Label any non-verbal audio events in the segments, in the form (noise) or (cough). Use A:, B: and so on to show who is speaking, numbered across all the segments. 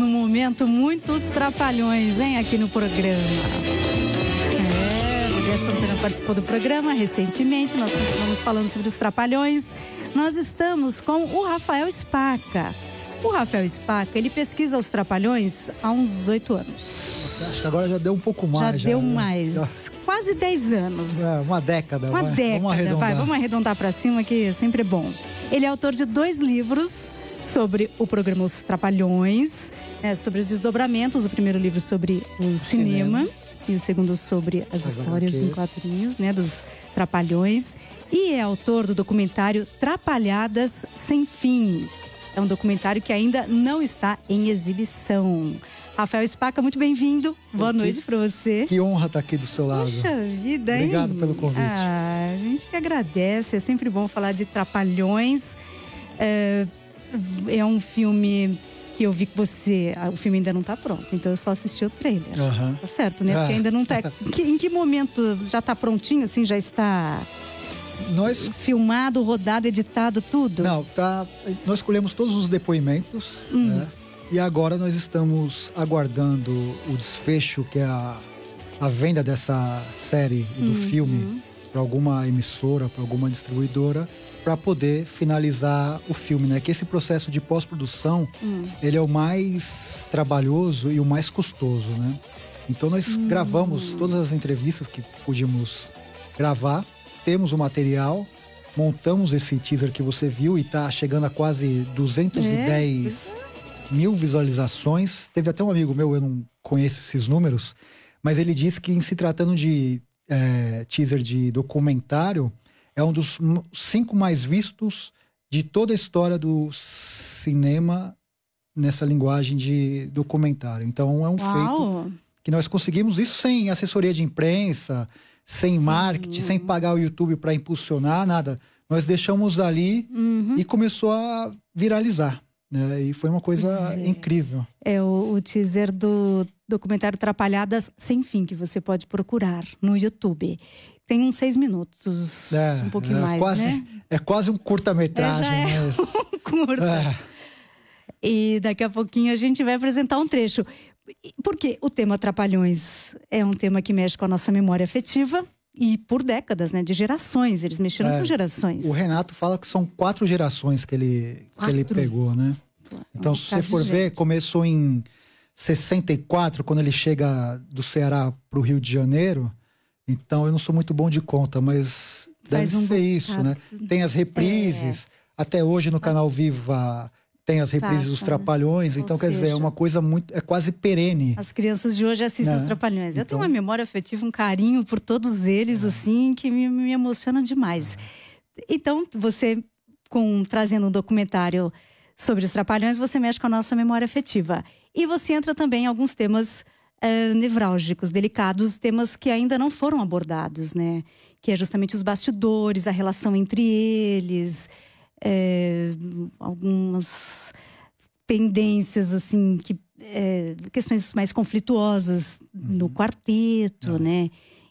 A: no momento muitos trapalhões, hein, aqui no programa. É, Maria Santana participou do programa recentemente, nós continuamos falando sobre os trapalhões. Nós estamos com o Rafael Spaca. O Rafael Spaca, ele pesquisa os trapalhões há uns oito anos.
B: Acho que agora já deu um pouco mais. Já, já deu né? mais. Já...
A: Quase dez anos.
B: É, uma década. Uma vai. década. Vamos arredondar. Vai, vamos
A: arredondar para cima, que sempre é bom. Ele é autor de dois livros sobre o programa Os Trapalhões é, sobre os desdobramentos, o primeiro livro sobre o cinema, cinema. e o segundo sobre as, as histórias em quadrinhos, né, dos trapalhões. E é autor do documentário Trapalhadas Sem Fim. É um documentário que ainda não está em exibição. Rafael Spaca, muito bem-vindo. Boa noite para você. Que
B: honra estar tá aqui do seu lado. Poxa
A: vida, hein? Obrigado pelo convite. Ah, a gente que agradece. É sempre bom falar de Trapalhões. É, é um filme eu vi que você. Ah, o filme ainda não está pronto, então eu só assisti o trailer. Uhum. Tá certo, né? Porque ainda não está. Ah. em que momento já está prontinho, assim, já está. Nós... Filmado, rodado, editado, tudo? Não, tá. Nós
B: escolhemos todos os depoimentos, hum. né? E agora nós estamos aguardando o desfecho, que é a, a venda dessa série e do uhum. filme para alguma emissora, para alguma distribuidora para poder finalizar o filme, né? Que esse processo de pós-produção, hum. ele é o mais trabalhoso e o mais custoso, né? Então nós hum. gravamos todas as entrevistas que pudimos gravar, temos o material, montamos esse teaser que você viu e tá chegando a quase 210 é, é. mil visualizações. Teve até um amigo meu, eu não conheço esses números, mas ele disse que em se tratando de é, teaser de documentário, é um dos cinco mais vistos de toda a história do cinema nessa linguagem de documentário. Então é um Uau. feito que nós conseguimos isso sem assessoria de imprensa, sem Sim. marketing, sem pagar o YouTube para impulsionar nada. Nós deixamos ali uhum. e começou a viralizar. É, e foi uma coisa Sim. incrível.
A: É o, o, teaser do documentário Trapalhadas Sem Fim, que você pode procurar no YouTube. Tem uns seis minutos, é, um pouquinho é, mais, quase, né?
B: É quase um curta-metragem. É, já mas... É né?
A: (laughs) um curta. É. E daqui a pouquinho a gente vai apresentar um trecho. Porque o tema Trapalhões é um tema que mexe com a nossa memória afetiva e por décadas, né? De gerações, eles mexeram é, com gerações.
B: O Renato fala que são quatro gerações que ele, que ele pegou, né? Então, é se você for ver, começou em 64, quando ele chega do Ceará para o Rio de Janeiro. Então, eu não sou muito bom de conta, mas Faz deve um ser bocado. isso, né? Tem as reprises. É. Até hoje no canal Viva tem as reprises Passa, dos né? Trapalhões, então quer dizer, é uma coisa muito, é quase perene. As
A: crianças de hoje assistem né? os Trapalhões. Então... Eu tenho então uma memória afetiva, um carinho por todos eles, é. assim, que me, me emociona demais. É. Então, você, com trazendo um documentário sobre os Trapalhões, você mexe com a nossa memória afetiva. E você entra também em alguns temas eh, nevrálgicos, delicados, temas que ainda não foram abordados, né? Que é justamente os bastidores, a relação entre eles é, algumas pendências assim que é, questões mais conflituosas uhum. no quarteto, uhum. né?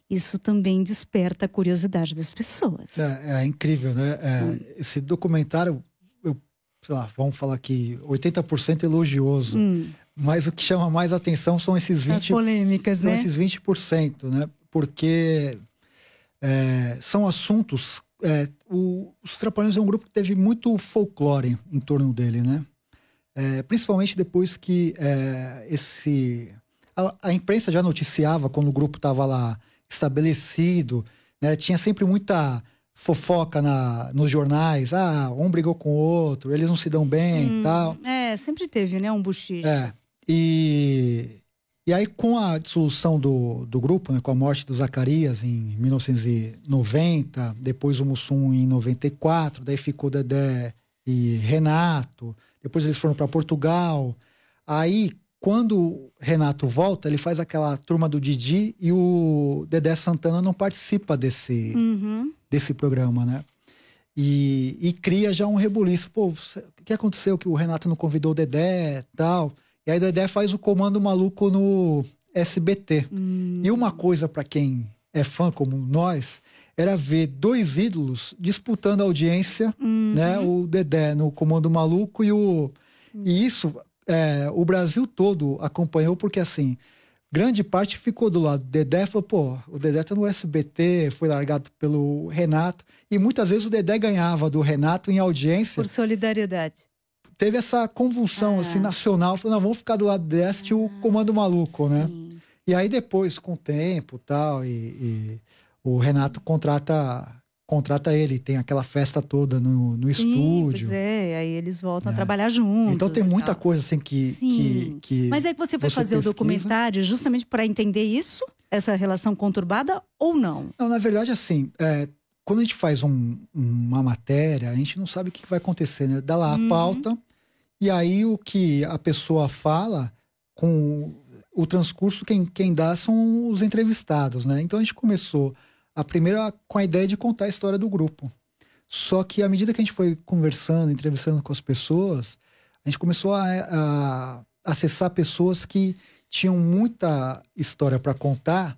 A: Isso também desperta a curiosidade das pessoas.
B: É, é incrível, né? É, hum. esse documentário, eu, sei lá, vamos falar aqui, 80% elogioso. Hum. Mas o que chama mais atenção são esses 20%. As polêmicas, são né? esses 20%, né? Porque é, são assuntos é, o, os Trapalhões é um grupo que teve muito folclore em torno dele, né? É, principalmente depois que é, esse a, a, imprensa já noticiava quando o grupo estava lá estabelecido, né? Tinha sempre muita fofoca na, nos jornais, ah, um brigou com o outro, eles não se dão bem, hum, tal.
A: É, sempre teve, né, um buchicho. É.
B: E e aí, com a dissolução do, do grupo, né, com a morte do Zacarias em 1990, depois o Mussum em 94, daí ficou Dedé e Renato, depois eles foram para Portugal. Aí, quando Renato volta, ele faz aquela turma do Didi e o Dedé Santana não participa desse, uhum. desse programa, né? E, e cria já um rebuliço. Pô, o que aconteceu que o Renato não convidou o Dedé tal? E aí Dedé faz o comando maluco no SBT. Hum. E uma coisa para quem é fã como nós, era ver dois ídolos disputando a audiência, hum. né? O Dedé no Comando Maluco e o hum. e isso é, o Brasil todo acompanhou porque assim grande parte ficou do lado do Dedé, falou pô, o Dedé tá no SBT, foi largado pelo Renato e muitas vezes o Dedé ganhava do Renato em audiência por
A: solidariedade
B: teve essa convulsão assim, ah. assim nacional, falando, não, vamos ficar do lado deste ah, o comando maluco, né? sim. né? E aí depois, com o tempo tal, e, e, o Renato contrata contrata ele, tem aquela festa toda no, no sim, estúdio. Pois
A: é, aí eles voltam né? a é. trabalhar juntos.
B: Então tem muita coisa assim que, que, que, Mas é que você foi você fazer pesquisa. o documentário
A: justamente para entender isso, essa relação conturbada ou não?
B: Não, na verdade, assim, é, quando a gente faz um, uma matéria, a gente não sabe o que vai acontecer, né? Dá lá a uhum. pauta, e aí o que a pessoa fala com o transcurso quem, quem dá são os entrevistados, né? Então a gente começou a primeira com a ideia de contar a história do grupo. Só que à medida que a gente foi conversando, entrevistando com as pessoas, a gente começou a, a acessar pessoas que tinham muita história para contar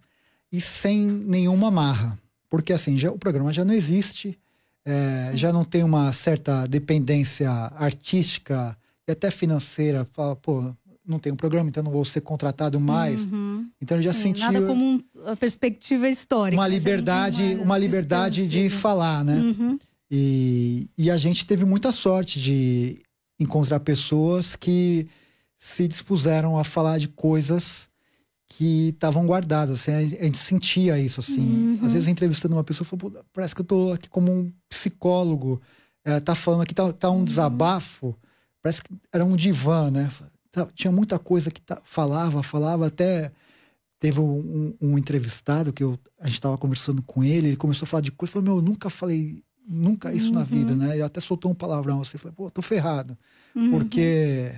B: e sem nenhuma amarra. Porque assim, já, o programa já não existe, é, já não tem uma certa dependência artística e até financeira, fala, pô, não tem um programa, então não vou ser contratado mais.
A: Uhum. Então ele já Sim, é, sentiu nada como uma perspectiva histórica, uma é liberdade, uma, uma
B: liberdade de falar, né? Uhum. E, e a gente teve muita sorte de encontrar pessoas que se dispuseram a falar de coisas que estavam guardadas, assim, a gente sentia isso, assim. Uhum. Às vezes entrevistando uma pessoa, falou, parece que eu tô aqui como um psicólogo, é, tá falando aqui, tá, tá um uhum. desabafo, Parece que era um divã, né? Tá, tinha muita coisa que tá, falava, falava até teve um, um, entrevistado que eu, a gente estava conversando com ele, ele começou a falar de coisa, falou, meu, eu nunca falei nunca isso uhum. na vida, né? Ele até soltou um palavrão assim, falou: pô, tô ferrado. Uhum. Porque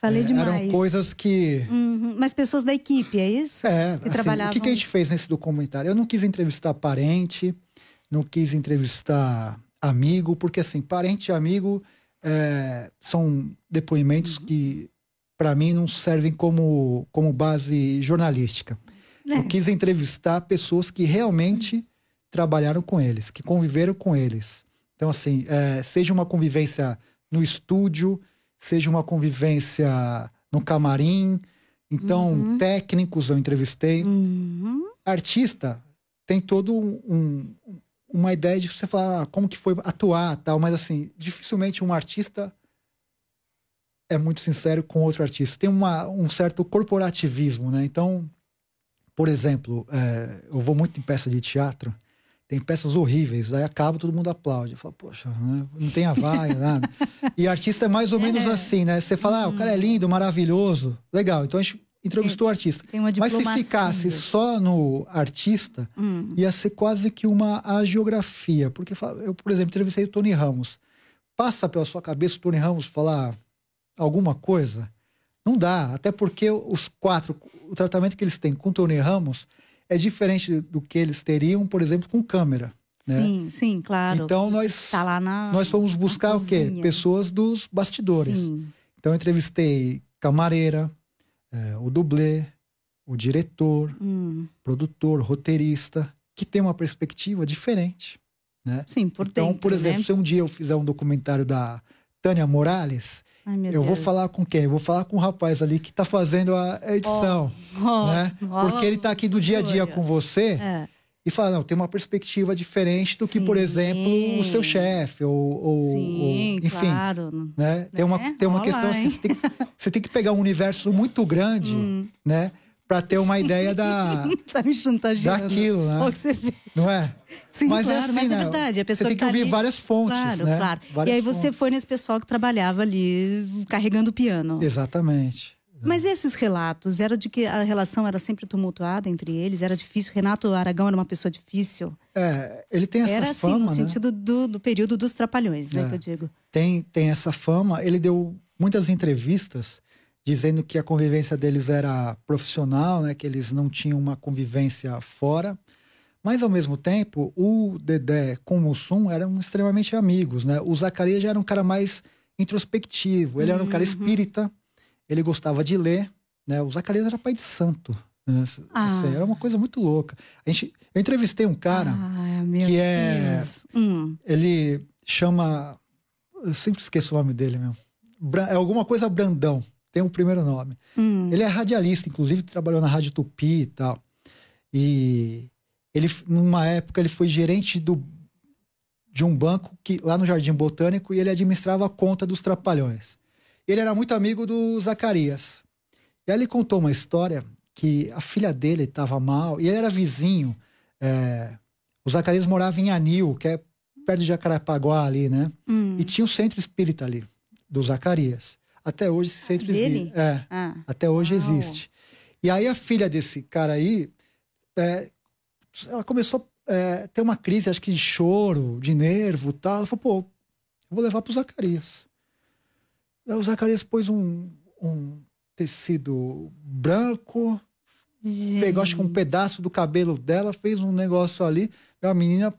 A: falei é, demais. eram coisas que... Uhum. Mas pessoas da equipe, é isso? É, que assim, trabalhavam... o que, que a gente
B: fez nesse documentário? Eu não quis entrevistar parente, não quis entrevistar amigo, porque assim, parente e amigo é, são depoimentos uhum. que, para mim, não servem como, como base jornalística. É. Eu quis entrevistar pessoas que realmente uhum. trabalharam com eles, que conviveram com eles. Então, assim, é, seja uma convivência no estúdio, seja uma convivência no camarim. Então, uhum. técnicos eu entrevistei. Uhum. Artista tem todo um uma ideia de você falar ah, como que foi atuar tal, mas assim, dificilmente um artista é muito sincero com outro artista. Tem uma, um certo corporativismo, né? Então, por exemplo, é, eu vou muito em peça de teatro, tem peças horríveis, aí acaba, todo mundo aplaude. Fala, poxa, né? não tem a vaia, nada. (laughs) e artista é mais ou menos é. assim, né? Você fala, ah, o cara é lindo, maravilhoso, legal. Então a gente entrevistou o artista. Mas se ficasse só no artista, hum. ia ser quase que uma agiografia. Porque eu, por exemplo, entrevistei o Tony Ramos. Passa pela sua cabeça o Tony Ramos falar alguma coisa? Não dá, até porque os quatro, o tratamento que eles têm com o Tony Ramos é diferente do que eles teriam, por exemplo, com câmera. Né? Sim,
A: sim, claro. Então nós, tá na, nós fomos buscar o quê?
B: Pessoas dos bastidores. Sim. Então eu entrevistei camareira, é, o dublê, o diretor, hum. produtor, roteirista, que tem uma perspectiva diferente. Né? Sim, por Então, dentro, por exemplo, né? se um dia eu fizer um documentário da Tânia Morales,
A: Ai, eu Deus. vou falar
B: com quem? Eu vou falar com o um rapaz ali que está fazendo a edição. Oh, oh, né? oh, Porque ele está aqui do dia a dia com você. É e falar, não, tem uma perspectiva diferente do Sim. que, por exemplo, o seu chefe, ou, ou, Sim, ou, enfim. Claro. Né? Tem uma, é? tem uma Olá, questão, assim, você, tem, você, tem, que pegar um universo muito grande, hum. né? para ter uma ideia da
A: (laughs) tá me chantageando. daquilo, né? que você Não é? Sim, mas é claro, é assim, mas é né? é verdade. A pessoa você tem que, que tá ouvir ali... várias fontes, claro, né? Claro. Várias e aí fontes. você foi nesse pessoal que trabalhava ali carregando o piano.
B: Exatamente.
A: Mas esses relatos, era de que a relação era sempre tumultuada entre eles, era difícil. Renato Aragão era uma pessoa difícil. É, ele tem essa era, assim, fama. Era assim, no né? sentido do, do, período dos trapalhões, né, é. que eu digo.
B: Tem, tem essa fama. Ele deu muitas entrevistas dizendo que a convivência deles era profissional, né, que eles não tinham uma convivência fora. Mas, ao mesmo tempo, o Dedé com o Sum eram extremamente amigos, né? O Zacarias já era um cara mais introspectivo, ele uhum. era um cara uhum. espírita ele gostava de ler, né? O Zacarias era pai de santo. Né? Ah. Era uma coisa muito louca. A gente, eu entrevistei um cara ah, que é. Hum. Ele chama. Eu sempre esqueço o nome dele mesmo. É alguma coisa Brandão, tem o um primeiro nome. Hum. Ele é radialista, inclusive trabalhou na Rádio Tupi e tal. E ele, numa época, ele foi gerente do, de um banco que, lá no Jardim Botânico e ele administrava a conta dos Trapalhões. Ele era muito amigo do Zacarias. E aí ele contou uma história que a filha dele estava mal e ele era vizinho. É, o Zacarias morava em Anil, que é perto de Jacarapaguá ali, né? Hum. E tinha um centro espírita ali, do Zacarias. Até hoje esse centro ah, existe. É, ah. Até hoje Uau. Ah. existe. E aí a filha desse cara aí, é, ela começou a é, ter uma crise, acho que de choro, de nervo tal. Ela falou, pô, eu vou levar pro Zacarias. É, o Zacarias pôs um, um tecido branco, Gente. pegou acho que um pedaço do cabelo dela, fez um negócio ali, a menina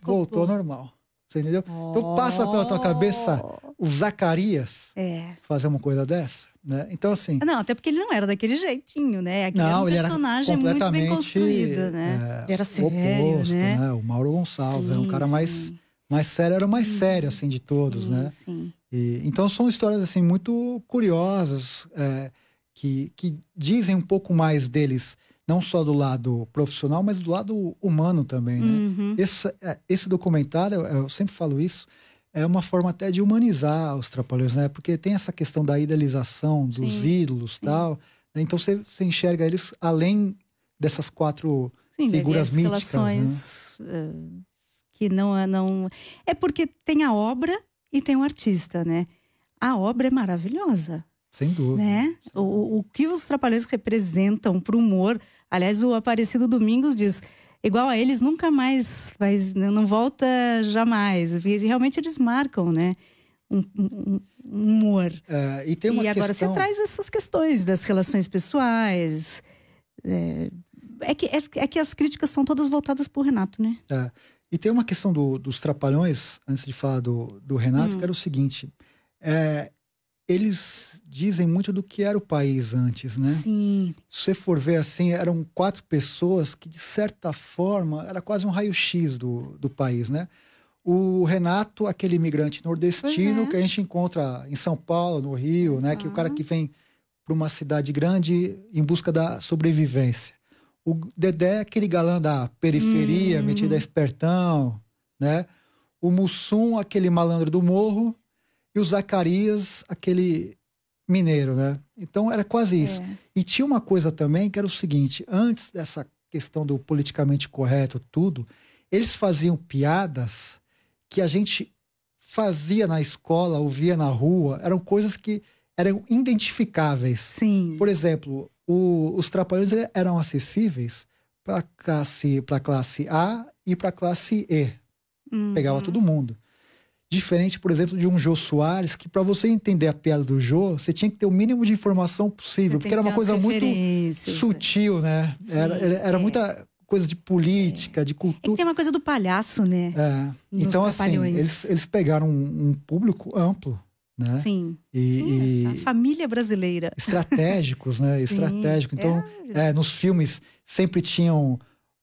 B: voltou ao normal. Você entendeu? Oh. Então passa pela tua cabeça o Zacarias é. fazer uma coisa dessa, né? Então assim. Não,
A: até porque ele não era daquele jeitinho, né? Aquele é não, era um ele era muito bem construído, né? É, ele era sério, oposto, né? né?
B: O Mauro Gonçalves sim, é era um cara mais mais sério, era o mais sim, sério assim de todos, né? Sim. E, então são histórias assim muito curiosas é, que, que dizem um pouco mais deles, não só do lado profissional, mas do lado humano também. Né? Uhum. Esse, é, esse documentário, eu sempre falo isso, é uma forma até de humanizar os trapalhões, né? Porque tem essa questão da idealização dos Sim. ídolos, Sim. tal. Né? Então você, você enxerga eles além dessas quatro Sim, figuras míticas, né? relações
A: né? que não é não é porque tem a obra e tem o artista, né? A obra é maravilhosa. Sem dúvida. Né? O, o que os trapalhões representam para o humor. Aliás, o Aparecido Domingos diz: igual a eles nunca mais, vai, né, não volta jamais. E realmente eles marcam, né? Um, um, um humor. Uh, e tem uma e agora você traz essas questões das relações pessoais. É, é que, é, é, que as críticas são todas voltadas para o Renato, né? Uh, e tem uma questão do,
B: dos trapalhões, antes de falar do, do Renato, hum. que era o seguinte: é, eles dizem muito do que era o país antes, né? Sim. Se você for ver assim, eram quatro pessoas que, de certa forma, era quase um raio-x do, do país, né? O Renato, aquele imigrante nordestino é. que a gente encontra em São Paulo, no Rio, né? Ah. Que é o cara que vem para uma cidade grande em busca da sobrevivência. O Dedé é aquele galã da periferia, hum. metido a espertão, né? O Mussum, aquele malandro do morro. E o Zacarias, aquele mineiro, né? Então era quase isso. É. E tinha uma coisa também que era o seguinte: antes dessa questão do politicamente correto, tudo, eles faziam piadas que a gente fazia na escola, ouvia na rua, eram coisas que eram identificáveis. Sim. Por exemplo, o, os trapalhões eh, eram acessíveis para classe para classe A e para classe E.
A: Uhum. Pegava todo
B: mundo. Diferente, por exemplo, de um Jô Soares, que para você entender a piada do Jô, você tinha que ter o mínimo de informação possível, porque era uma coisa muito é. sutil, né? Sim, era era, é. muita coisa de política, é. de é cultura.
A: É tem uma coisa do palhaço, né? É. Então, assim, eles,
B: eles pegaram um, um público amplo né? Sim. E, Sim, e... É a
A: família brasileira. (laughs) Estratégicos, né? (laughs) Estratégico. então, é...
B: É, nos filmes sempre tinham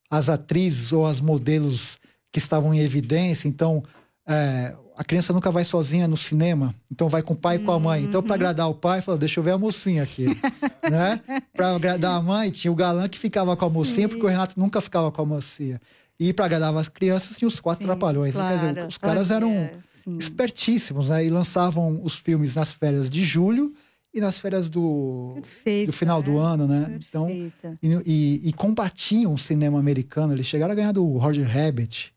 B: as atrizes ou as modelos que estavam em evidência. Então, é, a criança nunca vai sozinha no cinema, então vai com o pai e com a mãe. Então, para uhum. agradar o pai, fala, deixa eu ver a mocinha aqui. (laughs) né? Para agradar a mãe, tinha o galã que ficava com a mocinha, Sim. porque o Renato nunca ficava com a mocinha. E para agradar as crianças, tinha os quatro Sim, trapalhões. Claro, né? Quer dizer, os caras eram. É. Sim. espertíssimos, né? E lançavam os filmes nas férias de julho e nas férias do, do final né? do ano, né? Então, e, e, e, combatiam o cinema americano. Eles chegaram a ganhar do Roger Rabbit,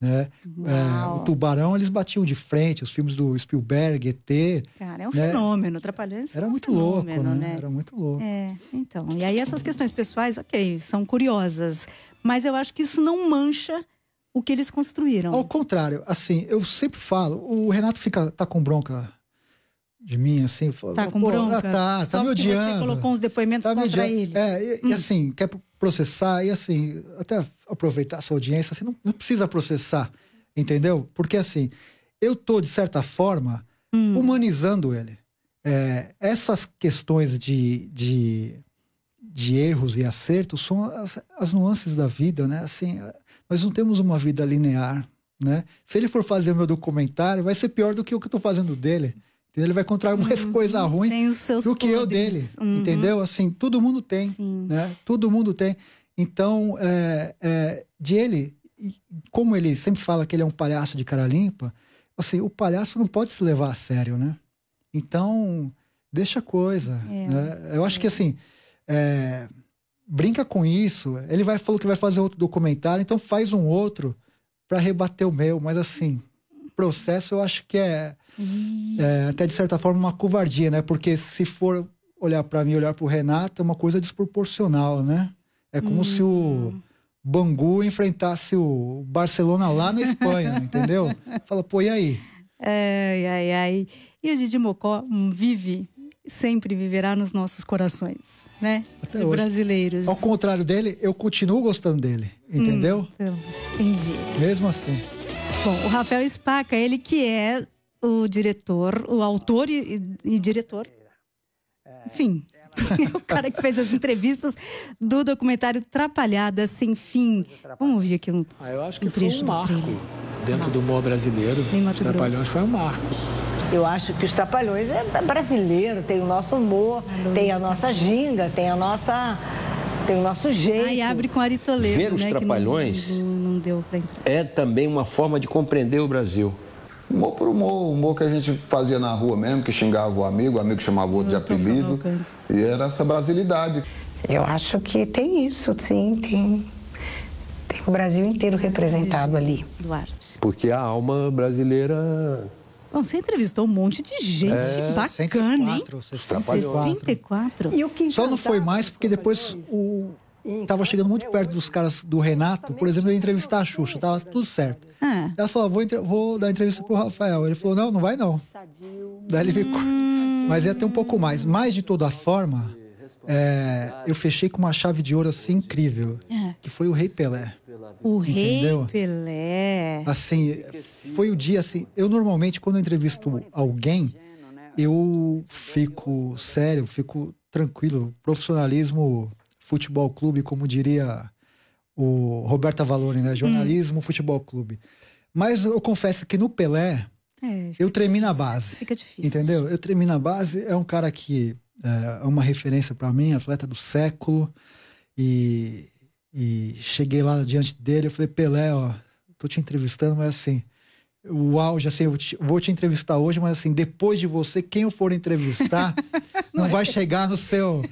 B: né? É, o Tubarão, eles batiam de frente. Os filmes do Spielberg, ET... Cara, é um né? fenômeno.
A: atrapalhando. Era é um muito fenômeno, louco, né? né? Era muito louco. É, então. E aí essas questões pessoais, ok, são curiosas. Mas eu acho que isso não mancha o que eles construíram. Ao contrário, assim, eu sempre falo, o Renato fica tá com bronca de mim, assim,
B: eu falo, tá com ah, bronca, ah, tá, Só tá me odiando. Você colocou
A: uns depoimentos tá contra ele.
B: É, e, hum. e, assim, quer processar e assim, até aproveitar a sua audiência, assim, não, não precisa processar, entendeu? Porque assim, eu tô de certa forma hum. humanizando ele. É, essas questões de, de, de erros e acertos são as, as nuances da vida, né? Assim, nós não temos uma vida linear, né? Se ele for fazer o meu documentário, vai ser pior do que o que eu estou fazendo dele. Entendeu? Ele vai encontrar mais uhum. coisa ruim do que eu dele. Uhum. Entendeu? Assim, todo mundo tem, Sim. né? Todo mundo tem. Então, é, é, de ele, como ele sempre fala que ele é um palhaço de cara limpa, assim, o palhaço não pode se levar a sério, né? Então, deixa coisa. É. Né? Eu acho que assim, é, brinca com isso. Ele vai falou que vai fazer outro documentário, então faz um outro para rebater o meu. Mas assim, processo eu acho que é, uhum. é, até de certa forma uma covardia, né? Porque se for olhar para mim, olhar para o Renato, é uma coisa desproporcional, né? É como hum. se o uhum. Bangu enfrentasse o Barcelona lá na Espanha, (laughs) entendeu?
A: Fala, pô, e aí? É, ai, ai, ai. E o Didi Mocó vive sempre viverá nos nossos corações, né? Até hoje. Brasileiros. Ao contrário
B: dele, eu continuo gostando dele, hum, entendeu?
A: Então, entendi. Mesmo assim. Bom, o Rafael Spaca, ele que é o diretor, o autor e, e, diretor. Enfim, (laughs) é o cara que fez as entrevistas do documentário Trapalhada Sem Fim. Vamos ouvir aqui um, ah, eu acho que um trecho foi um marco dentro
B: do humor brasileiro. Em Trapalhões foi um
A: marco eu acho que os Trapalhões é, é brasileiro, tem o nosso humor, tem a nossa ginga, tem a nossa tem o nosso jeito. Aí abre com Ari né? Ver os né, Trapalhões não, não, deu entrar. é também uma forma de
B: compreender o Brasil. Humor por humor, humor que a gente fazia na rua mesmo, que xingava o amigo, o amigo chamava o outro de apelido. E era essa brasilidade.
A: Eu acho que tem isso, sim, tem, tem o Brasil inteiro representado ali.
B: Porque a alma brasileira
A: Bom, você entrevistou um monte de gente é, bacana, hein? 64.
B: 64.
A: E o que Só não foi mais porque depois o então,
B: Tava chegando muito perto dos caras do Renato, por exemplo, eu ia entrevistar a Xuxa, tava né? tudo certo.
A: Ah. Ela falou:
B: ah, vou, vou dar entrevista pro Rafael. Ele falou: não, não vai não. Hum. Daí ele ficou. Hum. Mas ia ter um pouco mais. Mas de toda forma, é, eu fechei com uma chave de ouro assim incrível, é. que foi o Rei Pelé. O Rei
A: Pelé.
B: Assim, foi o dia assim. Eu normalmente, quando eu entrevisto alguém, eu fico sério, fico tranquilo. Profissionalismo, futebol clube, como diria o Roberto Valori, né? Jornalismo, hum. futebol clube. Mas eu confesso que no Pelé, é, eu tremi na base. Fica difícil. Entendeu? Eu tremi na base. É um cara que é, é uma referência para mim, atleta do século. E e cheguei lá diante dele, eu falei, Pelé, ó, tô te entrevistando, mas assim, o auge, assim, eu te, vou te entrevistar hoje, mas assim, depois de você, quem eu for entrevistar, (laughs) não, é vai chegar no seu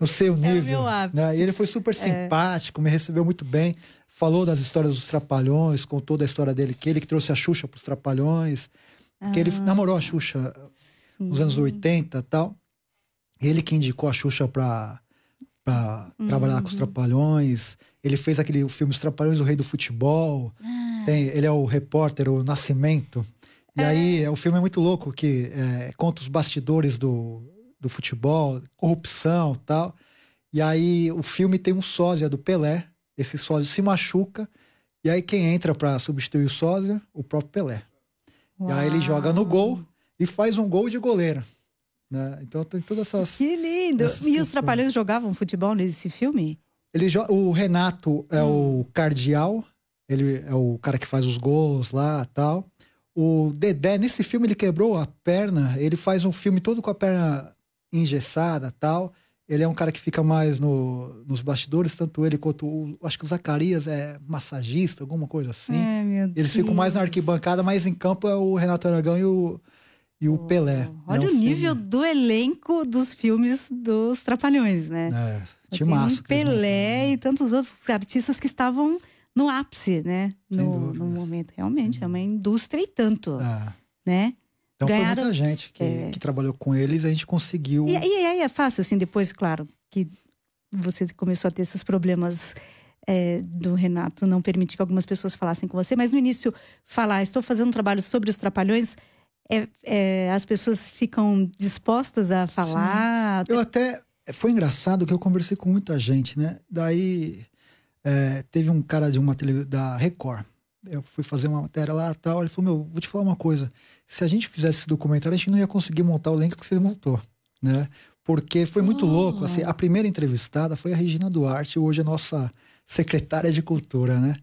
B: no seu (laughs) é nível. É né? E ele foi super é. simpático, é. me recebeu muito bem, falou das histórias dos Trapalhões, contou da história dele, que ele que trouxe a Xuxa pros Trapalhões, ah. que ele ah. namorou a Xuxa Sim. nos anos 80 e tal. Ele que indicou a Xuxa pra para uhum. trabalhar com os uhum. Trapalhões. Ele fez aquele filme Os Trapalhões, o Rei do Futebol. Ah. Tem, ele é o repórter, o Nascimento. E ah. é. aí, o filme é muito louco, que é, conta os bastidores do, do futebol, corrupção tal. E aí, o filme tem um sósia do Pelé. Esse sósia se machuca. E aí, quem entra para substituir o sósia? O próprio Pelé. Uau. E aí, ele joga no gol e faz um gol de goleiro. Né?
A: Então tem todas essas. Que lindo! Essas e questões. os Trapalhões jogavam futebol nesse filme?
B: Ele o Renato é hum. o cardeal, ele é o cara que faz os gols lá tal. O Dedé, nesse filme, ele quebrou a perna, ele faz um filme todo com a perna engessada tal. Ele é um cara que fica mais no, nos bastidores, tanto ele quanto o, acho que o Zacarias é massagista, alguma coisa assim. É,
A: Eles ficam mais na
B: arquibancada, mas em campo é o Renato Aragão e o e o Pelé. Olha né? o, o nível
A: filme. do elenco dos filmes dos Trapalhões, né? É, O né? Pelé e tantos outros artistas que estavam no ápice, né? No, no, momento. Realmente, Sim. é uma indústria e tanto. É. Né? Então Ganharam... foi muita gente que, é.
B: que, trabalhou com eles, a gente conseguiu. E, e
A: aí é fácil, assim, depois, claro, que você começou a ter esses problemas. É, do Renato não permitir que algumas pessoas falassem com você, mas no início falar, ah, estou fazendo um trabalho sobre os trapalhões, é, é, as pessoas ficam dispostas a falar.
B: Sim. Eu até. Foi engraçado que eu conversei com muita gente, né? Daí é, teve um cara de uma da Record. Eu fui fazer uma matéria lá tal. Ele falou: Meu, vou te falar uma coisa. Se a gente fizesse esse documentário, a gente não ia conseguir montar o elenco que você montou, né? Porque foi muito ah. louco. Assim, a primeira entrevistada foi a Regina Duarte, hoje a é nossa secretária de cultura, né?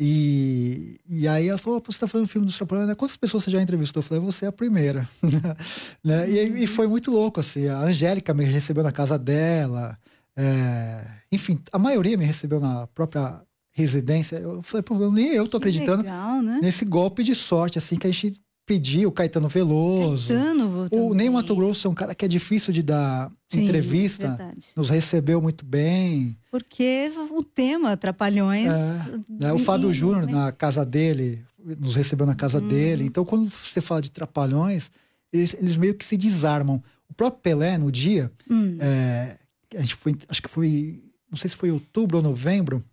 B: E, e aí ela falou: você está fazendo um filme do Extrapolando, né? Quantas pessoas você já entrevistou? Eu falei: é você é a primeira. (laughs) né? e, e uhum. foi muito louco, assim. A Angélica me recebeu na casa dela. É, enfim, a maioria me recebeu na própria residência. Eu falei, pô, nem eu tô acreditando legal, né? nesse golpe de sorte, assim, que a gente pedir o Caetano Veloso.
A: Caetano, o nem
B: Mato Grosso é um cara que é difícil de dar Sim, entrevista. Verdade. Nos recebeu muito bem.
A: Porque o tema, Trapalhões. É, né? O Fábio Júnior,
B: né? na casa dele, nos recebeu na casa hum. dele. Então, quando você fala de Trapalhões, eles, eles, meio que se desarmam. O próprio Pelé, no dia, hum. é, a gente foi, acho que foi, não sei se foi outubro ou novembro,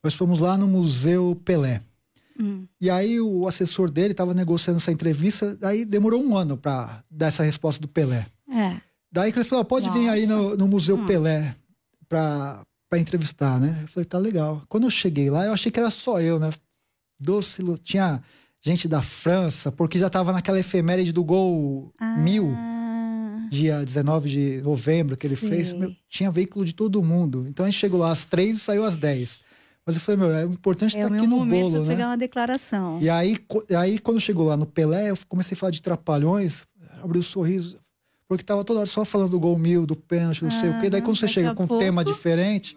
B: nós fomos lá no Museu Pelé. Hum. E aí o assessor dele estava negociando essa entrevista, aí demorou um ano para dar essa resposta do Pelé. É. Daí que ele falou, ah, pode Nossa. vir aí no, no Museu hum. Pelé para entrevistar, né? Eu falei, tá legal. Quando eu cheguei lá, eu achei que era só eu, né? Doce, tinha gente da França, porque já estava naquela efeméride do gol ah. mil, dia 19 de novembro que ele Sim. fez. Meu, tinha veículo de todo mundo. Então a gente chegou lá às três e saiu às dez. Mas eu falei, meu, é importante estar é tá aqui no bolo, né? é pegar
A: uma declaração. E
B: aí, aí, quando chegou lá no Pelé, eu comecei a falar de trapalhões, abri o um sorriso, porque tava toda hora só falando do gol mil, do pênalti, não ah, sei o quê. Daí ah, quando você chega com pouco... um tema diferente,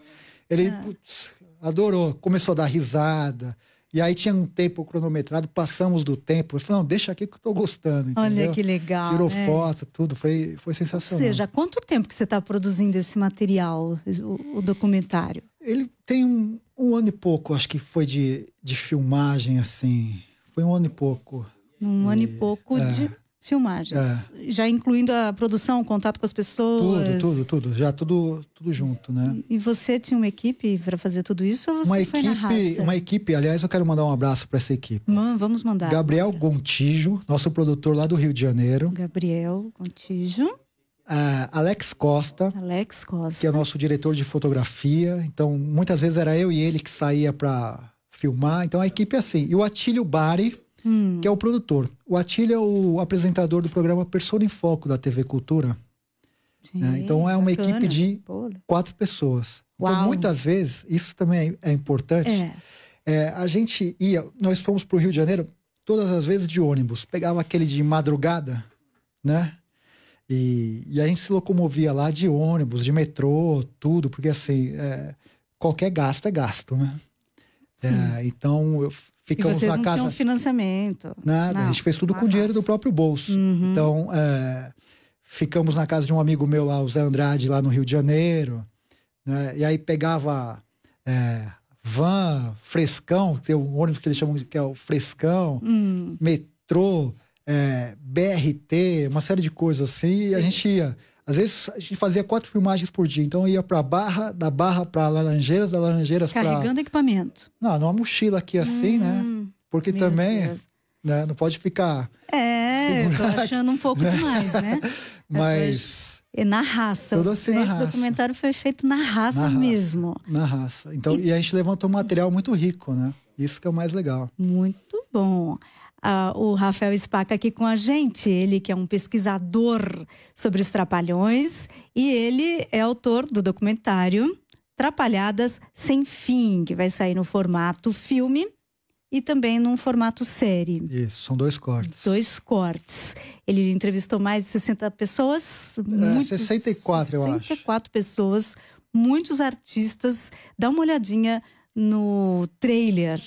B: ele ah. putz, adorou, começou a dar risada. E aí tinha um tempo cronometrado, passamos do tempo. Eu falei, não, deixa aqui que eu tô gostando. Entendeu? Olha que
A: legal. Tirou é. foto,
B: tudo, foi, foi sensacional. Ou seja,
A: quanto tempo que você está produzindo esse material, o, o documentário? ele tem
B: um, um ano e pouco, acho que foi de, de filmagem, assim. Foi um ano e pouco.
A: Um e, ano e pouco é, de filmagens. É. Já incluindo a produção, o contato com as pessoas. Tudo,
B: tudo, tudo. Já tudo, tudo junto, né?
A: E você tinha uma equipe para fazer tudo isso? Ou você uma foi equipe, na raça? uma
B: equipe. Aliás, eu quero mandar um abraço para essa equipe.
A: Man, vamos mandar. Gabriel
B: Gontijo, nosso produtor lá do Rio de Janeiro.
A: Gabriel Gontijo.
B: Uh, Alex Costa. Alex Costa. Que é nosso diretor de fotografia. Então, muitas vezes era eu e ele que saía para filmar. Então, a equipe é assim. E o Atílio Bari, hum. que é o produtor. O Atílio é o apresentador do programa Persona em Foco da TV Cultura. Sim, né? Então, é uma bacana. equipe de quatro pessoas. Então, Uau. Então, muitas vezes, isso também é importante. É. É, a gente ia, nós fomos para o Rio de Janeiro todas as vezes de ônibus. Pegava aquele de madrugada, né? E, e a gente se locomovia lá de ônibus, de metrô, tudo, porque assim, é, qualquer gasto é gasto, né? É, então, eu, ficamos e vocês na não casa. Tinham
A: financiamento. Nada, não, a gente fez
B: tudo com dinheiro do próprio bolso. Uhum. Então, é, ficamos na casa de um amigo meu lá, o Zé Andrade, lá no Rio de Janeiro. Né? E aí pegava é, van, frescão, tem um ônibus que eles chamam de que é o frescão, hum. metrô é, BRT, uma série de coisas assim. Sim. E a gente ia. Às vezes a gente fazia quatro filmagens por dia. Então ia para Barra, da Barra para Laranjeiras, da Laranjeiras para. Carregando pra...
A: equipamento.
B: Não, numa mochila aqui assim, né? hum, né? Porque também. Né? Não pode ficar.
A: É, eu tô achando um pouco né? demais, né?
B: (laughs) Mas.
A: É na raça. Tudo assim Esse raça. documentário foi feito na raça, na raça mesmo.
B: Na raça. Então, e... e... a gente levantou um material muito rico, né? Isso que é o mais legal.
A: Muito bom uh, o Rafael Spaca aqui com a gente. Ele que é um pesquisador sobre os Trapalhões e ele é autor do documentário Trapalhadas Sem Fim, que vai sair no formato filme e também num formato série. Isso,
B: são dois cortes.
A: Dois cortes. Ele entrevistou mais de 60 pessoas. É, muitos,
B: 64, eu
A: 64 acho. 64 pessoas, muitos artistas. Dá uma olhadinha no trailer,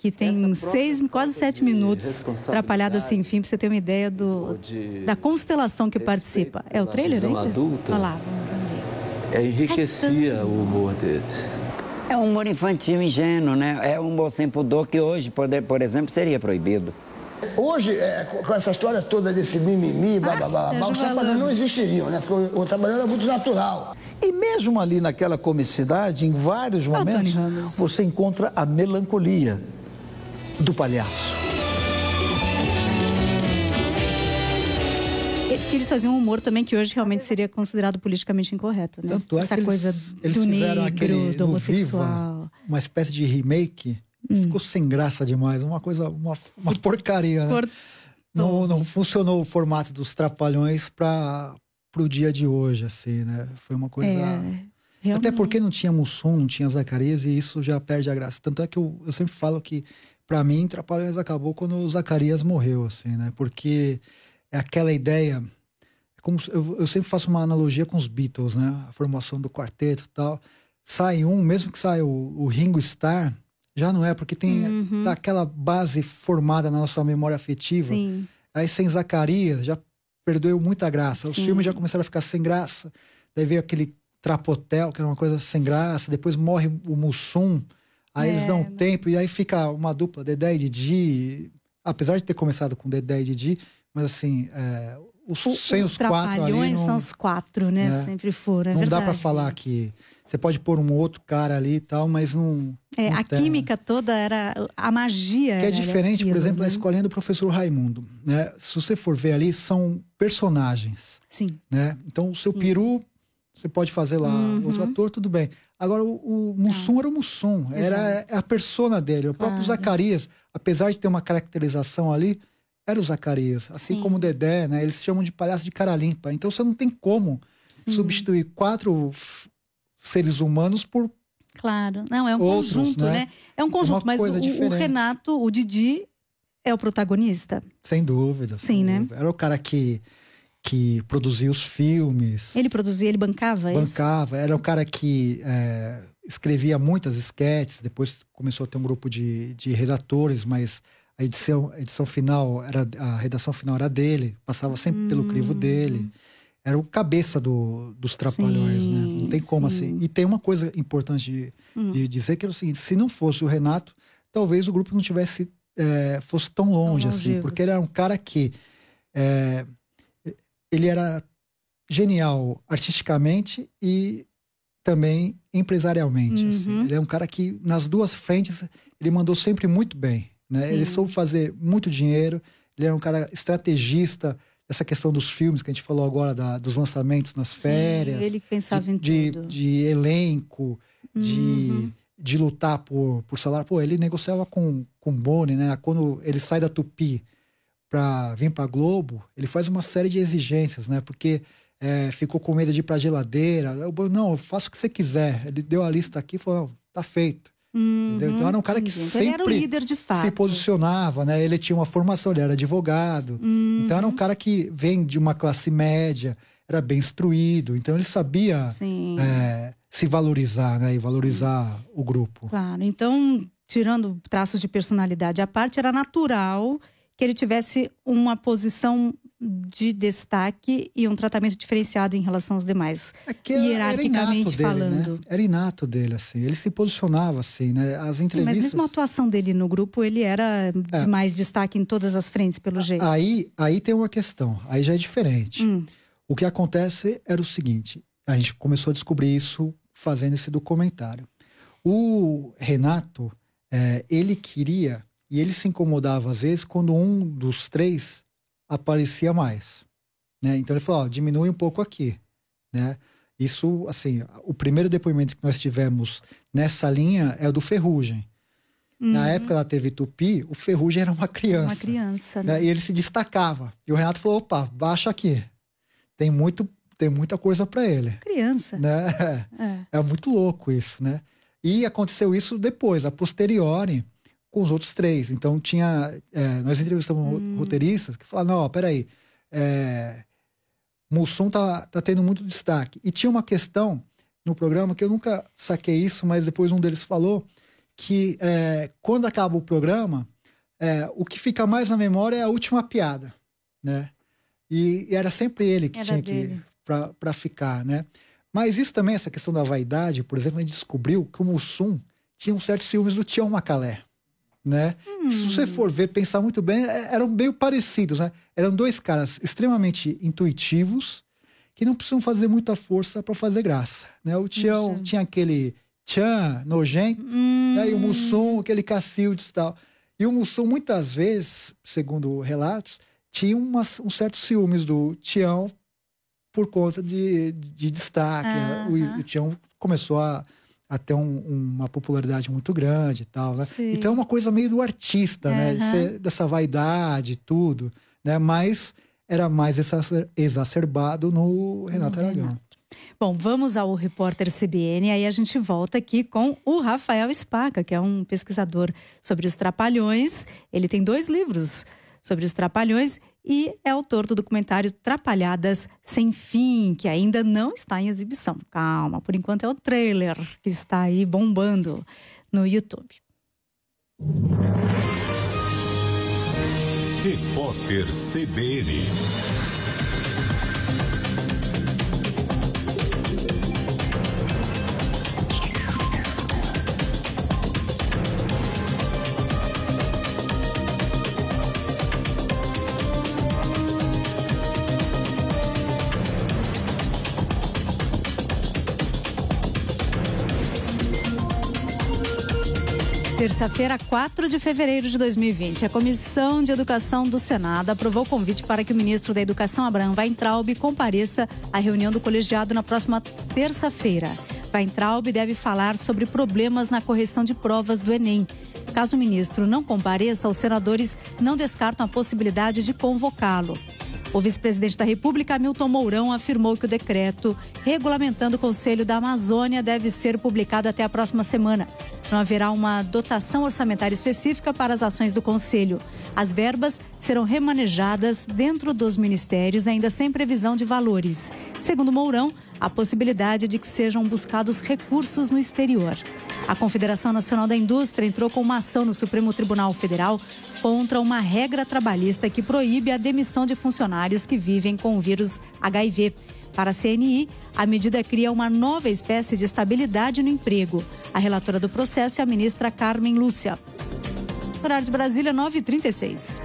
A: que tem seis, quase sete minutos, Atrapalhada Sem Fim, para você ter uma ideia do, da constelação que participa. É o trailer ainda? É adulta, Olha lá, vamos ver. É, enriquecia o humor deles. É um humor infantil ingênuo, né? É um humor sem pudor que hoje, por exemplo, seria proibido.
B: Hoje, é, com essa história toda desse mimimi, blá, blá, blá, ah, os trabalhadores não existiriam, né? Porque o, o trabalhador é muito natural. E mesmo ali naquela comicidade, em vários ah, momentos, você encontra a melancolia do palhaço.
A: Eles faziam um humor também que hoje realmente seria considerado politicamente incorreto, né? Tanto é Essa que coisa eles, eles do negro, aquele, do homossexual.
B: uma espécie de remake. Hum. Ficou sem graça demais. Uma coisa, uma, uma (laughs) porcaria, né? Por... Não, não funcionou o formato dos Trapalhões para pro dia de hoje, assim, né? Foi uma coisa. É, realmente. Até porque não tinha Mussum, não tinha Zacarias, e isso já perde a graça. Tanto é que eu, eu sempre falo que, para mim, Trapalhões acabou quando o Zacarias morreu, assim, né? Porque é aquela ideia. É como se, eu, eu sempre faço uma analogia com os Beatles, né? A formação do quarteto e tal. Sai um, mesmo que saia o, o Ringo Starr, já não é, porque tem uhum. tá aquela base formada na nossa memória afetiva. Sim. Aí sem Zacarias, já perdeu muita graça. Os Sim. filmes já começaram a ficar sem graça. Daí veio aquele Trapotel, que era uma coisa sem graça. Depois morre o Mussum. Aí é, eles dão não... Né? tempo e aí fica uma dupla, Dedé e Didi. Apesar de ter começado com Dedé e Didi, mas assim, é, os, sem os, os quatro ali. Não, são os
A: quatro, né? né? Sempre foram. É não verdade. dá para falar
B: que você pode pôr um outro cara ali e tal, mas não. É, não a tem. química
A: toda era a magia. Que é diferente, aquilo, por exemplo, né? na escolinha do
B: professor Raimundo. Né? Se você for ver ali, são personagens. Sim. Né? Então, o seu Sim. peru, você pode fazer lá uhum. outro ator, tudo bem. Agora, o, o Mussum ah. era o Mussum, era a persona dele. O próprio Zacarias, apesar de ter uma caracterização ali, era o Zacarias. Assim Sim. como o Dedé, né? Eles chamam de palhaço de cara limpa. Então, você não tem como.
A: Sim. substituir
B: quatro seres humanos por
A: Claro, não, é um outros, conjunto, né? né? É um é conjunto, mas o, o, Renato, o Didi, é o protagonista.
B: Sem dúvida. Sim, né? Era o cara que, que produzia os filmes.
A: Ele produzia, ele bancava, bancava. isso?
B: Bancava, era o cara que é, escrevia muitas esquetes, depois começou a ter um grupo de, de redatores, mas a edição, a edição final, era, a redação final era dele, passava sempre hum. pelo crivo hum. dele era o cabeça do, dos trapalhões, sim, né? Não tem como assim. sim. assim. E tem uma coisa importante de, hum. de, dizer que é o seguinte: se não fosse o Renato, talvez o grupo não tivesse é, fosse tão longe tão assim, porque ele era um cara que é, ele era genial artisticamente e também empresarialmente. Assim. Uhum. Assim. Ele é um cara que nas duas frentes ele mandou sempre muito bem, né? Ele soube fazer muito dinheiro. Ele era um cara estrategista essa questão dos filmes que a gente falou agora, da, dos lançamentos nas férias. Sim, ele pensava de, em tudo. De, de elenco, uhum. de, de lutar por, por salário. Pô, ele negociava com, com Boni, né? Quando ele sai da Tupi para vir para Globo, ele faz uma série de exigências, né? Porque é, ficou com medo de ir para geladeira. não, eu faço o que você quiser. Ele deu a lista aqui e falou: não, tá feito.
A: Uhum, então era um cara que uhum, entendi. Então, sempre líder, se
B: posicionava, né? Ele tinha uma formação, ele era advogado. Uhum. Então era um cara que vem de uma classe média, era bem instruído, então ele sabia é, se valorizar, né? E valorizar Sim. o grupo.
A: Claro, então tirando traços de personalidade à parte, era natural que ele tivesse uma posição de destaque e um tratamento diferenciado em relação aos demais, é hierarquicamente dele, né? falando. Né?
B: Era inato dele, assim. Ele se posicionava assim, né? As entrevistas. Sim, mas mesmo a
A: atuação dele no grupo, ele era é. de mais destaque em todas as frentes, pelo jeito. Aí,
B: aí tem uma questão. Aí já é diferente. Hum. O que acontece era o seguinte: a gente começou a descobrir isso fazendo esse documentário. O Renato, é, ele queria e ele se incomodava às vezes quando um dos três aparecia mais. Né? Então ele falou, ó, diminui um pouco aqui, né? Isso, assim, o primeiro depoimento que nós tivemos nessa linha é o do Ferrugem.
A: Uhum. Na época ela
B: teve Tupi, o Ferrugem era uma criança. Uma
A: criança,
B: né? né? E ele se destacava. E o Renato falou, opa, baixa aqui. Tem muito tem muita coisa para ele.
A: Criança. Né?
B: É. é. muito louco isso, né? E aconteceu isso depois, a posteriori, com os outros três. Então tinha. É, nós entrevistamos hum. roteiristas que falaram, não, ó, peraí. É, Mussum tá, tá tendo muito destaque. E tinha uma questão no programa que eu nunca saquei isso, mas depois um deles falou que é, quando acaba o programa, é, o que fica mais na memória é a última piada, né? E, e era sempre ele que era tinha dele. que para ficar, né? Mas isso também, essa questão da vaidade, por exemplo, a gente descobriu que o Mussum tinha um certo ciúmes do Tião Macalé né? Hum. Se você for ver, pensar muito bem, é, eram meio parecidos, né? Eram dois caras extremamente intuitivos que não precisam fazer muita força para fazer graça, né? O Tião tinha aquele Tchan nojento, hum. né? E o Mussum, aquele Cacildes e tal. E o Mussum, muitas vezes, segundo relatos, tinha umas, um certo ciúmes do Tião por conta de, de destaque. né? o, o Tião começou a até um, uma popularidade muito grande e tal, né? Sim. Então é uma coisa meio do artista, uhum. né? dessa vaidade tudo, né? Mas era mais exacerbado no Renato no Aragão. Renato.
A: Bom, vamos ao repórter CBN, aí a gente volta aqui com o Rafael Spaca, que é um pesquisador sobre os trapalhões. Ele tem dois livros sobre os trapalhões e é autor do documentário Trapalhadas Sem Fim, que ainda não está em exibição. Calma, por enquanto é o trailer que está aí bombando no YouTube.
B: Repórter CBN
A: terça-feira, 4 de fevereiro de 2020, a Comissão de Educação do Senado aprovou o convite para que o ministro da Educação, Abraham Weintraub, compareça à reunião do colegiado na próxima terça-feira. Weintraub deve falar sobre problemas na correção de provas do Enem. Caso o ministro não compareça, os senadores não descartam a possibilidade de convocá-lo. O vice-presidente da República, Hamilton Mourão, afirmou que o decreto regulamentando o Conselho da Amazônia deve ser publicado até a próxima semana. Não haverá uma dotação orçamentária específica para as ações do Conselho. As verbas serão remanejadas dentro dos ministérios, ainda sem previsão de valores. Segundo Mourão, a possibilidade de que sejam buscados recursos no exterior. A Confederação Nacional da Indústria entrou com uma ação no Supremo Tribunal Federal contra uma regra trabalhista que proíbe a demissão de funcionários que vivem com o vírus HIV. Para a CNI, a medida cria uma nova espécie de estabilidade no emprego. A relatora do processo é a ministra Carmen Lúcia. Horário de Brasília, 9h36.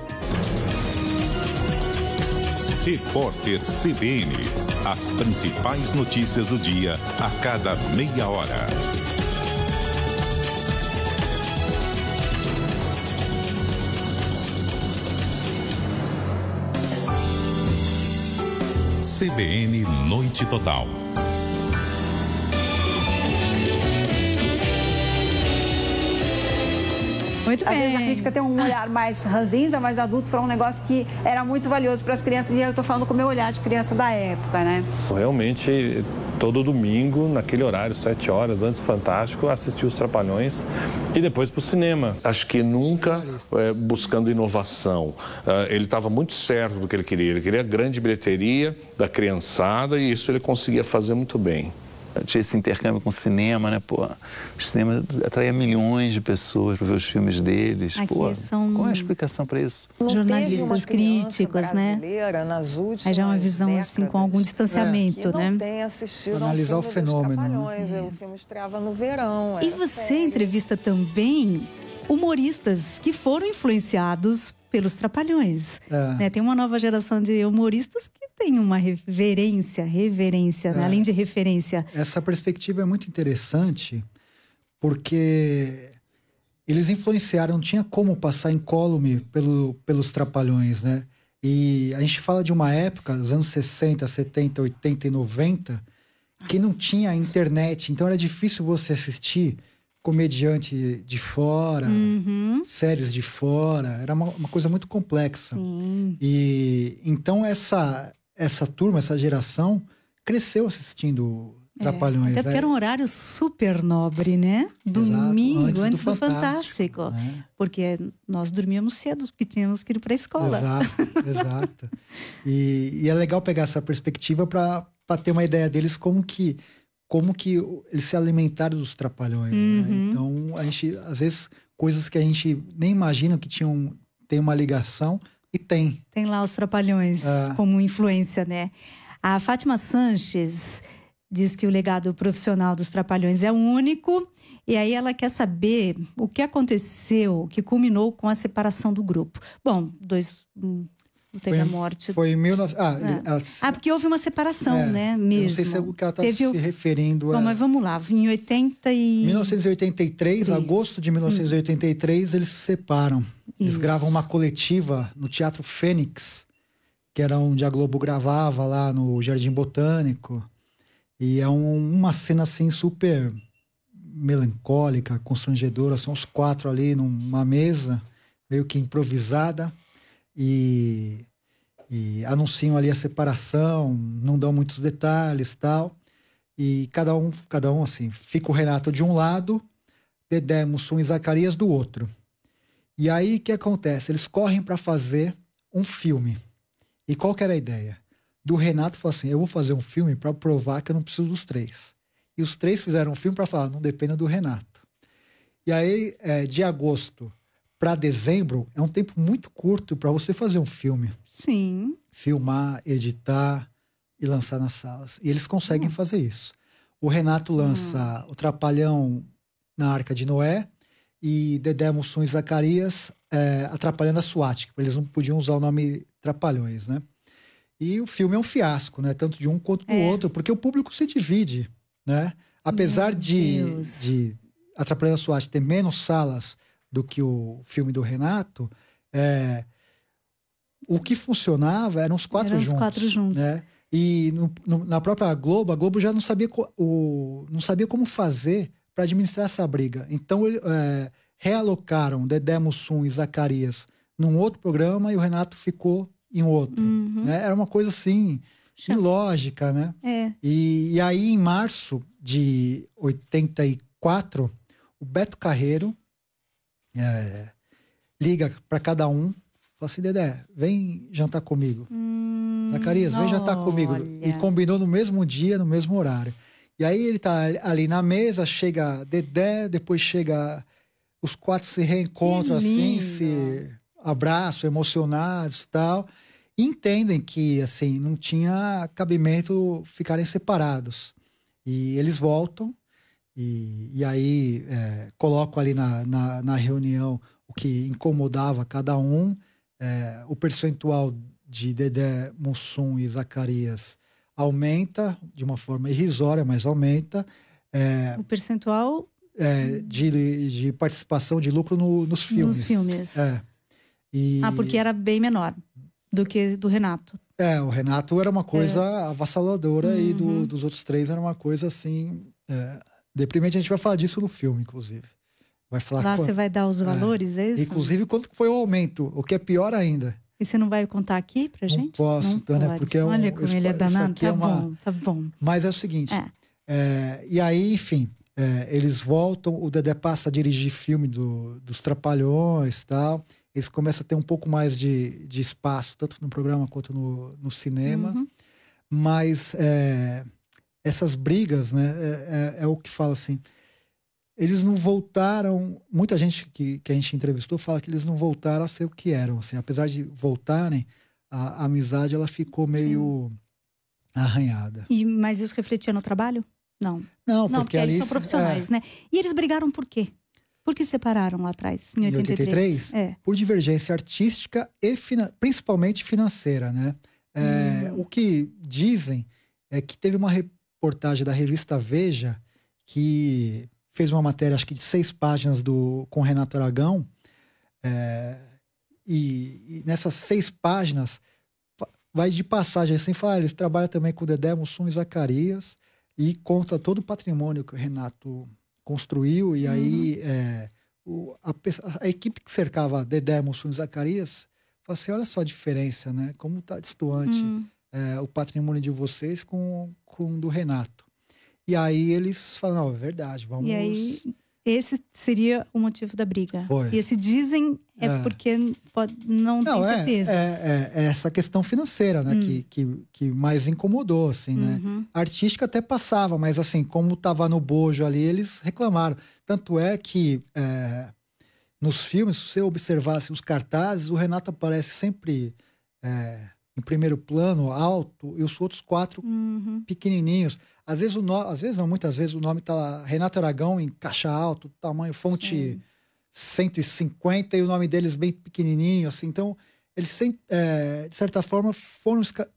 B: Repórter CBN. As principais notícias do dia a cada meia hora. CBN Noite Total.
A: Muito Às vezes a crítica tem um olhar mais ranzinza, mais adulto para um negócio que era muito valioso para as crianças e eu estou falando com o meu olhar de criança da época, né? Realmente todo domingo, naquele horário, sete horas, antes Fantástico, assistir os Trapalhões e depois para o cinema. Acho que nunca é, buscando inovação. Uh, ele estava muito certo do que ele queria. Ele queria a grande bilheteria da criançada e isso ele conseguia
B: fazer muito bem tinha esse intercâmbio com o cinema, né? Pô, o cinema atraía milhões de pessoas para ver os filmes deles. Pô, são... qual é a explicação para isso? Não Jornalistas críticos, né?
A: Nas últimas Aí já é uma visão décadas, assim com algum distanciamento, né? Analisar o fenômeno. Né? É. O filme estreava no verão. E é, você entrevista também humoristas que foram influenciados pelos trapalhões. É. Né? Tem uma nova geração de humoristas que tem uma reverência, reverência, né? É. além de referência.
B: Essa perspectiva é muito interessante porque eles influenciaram, não tinha como passar incólume pelo, pelos trapalhões, né? E a gente fala de uma época, dos anos 60, 70, 80 e 90, que não tinha internet, então era difícil você assistir comediante de fora, uhum. séries de fora, era uma, uma coisa muito complexa.
A: Sim.
B: E então essa essa turma, essa geração, cresceu assistindo é, Trapalhões. até porque é. era um
A: horário super nobre, né? Domingo, Exato, antes, antes, do, do Fantástico. fantástico né? Porque nós dormíamos cedo, porque tínhamos que ir para a escola. Exato,
B: (laughs) exato. E, e, é legal pegar essa perspectiva para ter uma ideia deles como que como que eles se alimentaram dos trapalhões. Né? Uhum. Né? Então, a gente, às vezes, coisas que a gente nem imagina que tinham tem uma ligação, e
A: tem. Tem lá os Trapalhões é. como influência, né? A Fátima Sanches diz que o legado profissional dos Trapalhões é único. E aí ela quer saber o que aconteceu que culminou com a separação do grupo. Bom, dois. Não teve foi, a
B: morte. Foi em 19... ah, é. ela... ah,
A: porque houve uma separação, é, né? Mesmo. não sei se é o
B: que ela está se referindo referindo. Bom, a... mas
A: vamos lá. Em 80 e...
B: 1983, 3. agosto de 1983, hum. eles se separam. Eles Isso. gravam uma coletiva no Teatro Fênix, que era onde a Globo gravava lá no Jardim Botânico. E é um, uma cena assim super melancólica, constrangedora. São os quatro ali numa mesa, meio que improvisada, e, e anunciam ali a separação, não dão muitos detalhes tal. E cada um, cada um assim, fica o Renato de um lado, Dedé, Mussum e Zacarias do outro. E aí o que acontece? Eles correm para fazer um filme. E qual que era a ideia? Do Renato falou assim: eu vou fazer um filme para provar que eu não preciso dos três. E os três fizeram um filme para falar: não dependa do Renato. E aí, é, de agosto para dezembro, é um tempo muito curto para você fazer um filme.
A: Sim.
B: Filmar, editar e lançar nas salas. E eles conseguem hum. fazer isso. O Renato lança hum. O Trapalhão na Arca de Noé e Dedé Mussum e Zacarias é, atrapalhando a SWAT, eles não podiam usar o nome Trapalhões, né? E o filme é um fiasco, né? Tanto de um quanto do é. outro, porque o público se divide, né? Apesar de, de, Atrapalhando a SWAT ter menos salas do que o filme do Renato, é, o que funcionava eram os quatro eram juntos. Os quatro né? juntos. Né? E no, no, na própria Globo, a Globo já não sabia, co, o, não sabia como fazer para administrar essa briga. Então, é, realocaram Dedé Mussum e Zacarias num outro programa e o Renato ficou em outro. Uhum. Né? Era uma coisa assim, ilógica, né? É. E, e, aí, em março de 84, o Beto Carreiro é, liga para cada um. Fala assim, Dedé, vem jantar comigo. Hum,
A: Zacarias, vem jantar comigo. E
B: combinou no mesmo dia, no mesmo horário. E aí ele tá ali na mesa, chega Dedé, depois chega. Os quatro se reencontram assim, se abraçam, emocionados e tal. E entendem que, assim, não tinha cabimento ficarem separados. E eles voltam, e, e aí é, colocam ali na, na, na, reunião o que incomodava cada um. É, o percentual de Dedé, Mussum e Zacarias aumenta de uma forma irrisória, mas aumenta. É, o percentual é, de, de, participação de lucro no, nos filmes. Nos filmes. É. E... Ah, porque
A: era bem menor do que do Renato.
B: É, o Renato era uma coisa é. avassaladora uhum. e do, uhum. dos outros três era uma coisa assim. É, deprimente, a gente vai falar disso no filme, inclusive. Vai falar Lá você vai dar os é. valores, é, isso? Inclusive, quanto foi o aumento, o que é pior ainda.
A: E você não vai contar aqui pra gente? Não posso, não então, né? Porque é um, Olha como ele é danado. Tá é uma... bom, tá bom.
B: Mas é o seguinte. É. É, e aí, enfim, é, eles voltam, o Dedé passa a dirigir filme do, dos Trapalhões e tal. Eles começam a ter um pouco mais de, de espaço, tanto no programa quanto no, no cinema. Uhum. Mas é, essas brigas, né? É, é, o que fala assim eles não voltaram. Muita gente que, que a gente entrevistou fala que eles não voltaram a ser o que eram. Assim, apesar de voltarem, a, a amizade ela ficou meio Sim. arranhada. E,
A: mas isso refletia no trabalho? Não. Não, não porque, eles ali, são profissionais, é... né? E eles brigaram por quê? Por que separaram lá atrás, em 83? Em 83? É.
B: Por divergência artística e fina... principalmente financeira, né? É, hum. O que dizem é que teve uma reportagem da revista Veja que fez uma matéria, acho que de seis páginas do, com Renato Aragão. É, e, e, nessas seis páginas, vai de passagem assim, fala, ah, eles trabalham também com Dedé, Mussum e Zacarias, e conta todo o patrimônio que o Renato construiu, e uhum. aí é, o, a, a, equipe que cercava Dedé, Mussum e Zacarias, fala assim, olha só a diferença, né? Como tá distoante uhum. é, o patrimônio de vocês com, com o do Renato. E aí eles falam, não, é verdade, vamos. E aí,
A: esse seria o motivo da briga. Foi. E esse dizem é, é. porque pode, não, não, tem é, certeza. É,
B: é, é, essa questão financeira, né? Hum. Que, que, que mais incomodou, assim, né? Uhum. Artística até passava, mas assim, como tava no bojo ali, eles reclamaram. Tanto é que é, nos filmes, se você observasse os cartazes, o Renato aparece sempre é, em primeiro plano, alto, e os outros quatro uhum. pequenininhos. Às vezes, o no... às vezes não, muitas vezes o nome tá lá, Renato Aragão em caixa alto, tamanho, fonte Sim. 150 e o nome deles bem pequenininho, assim. Então, eles sempre, é, de certa forma foram esca,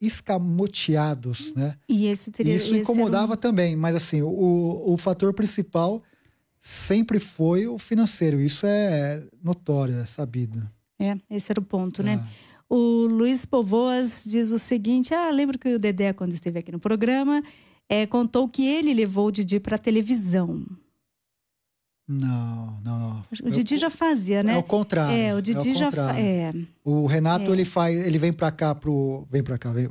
B: escamoteados, hum. né?
A: E esse teria, isso incomodava um...
B: também, mas assim o, o fator principal sempre foi o financeiro. Isso é notório, é sabido.
A: É, esse era o ponto, é. né? Ah. O Luiz Povoas diz o seguinte: Ah, lembro que o Dedé quando esteve aqui no programa é, contou que ele levou o Didi para televisão.
B: Não, não, não. O Didi
A: eu, já fazia, né? É o contrário. É, o Didi é o já fa... é.
B: O Renato é. ele faz, ele vem para cá pro, vem para cá, vem,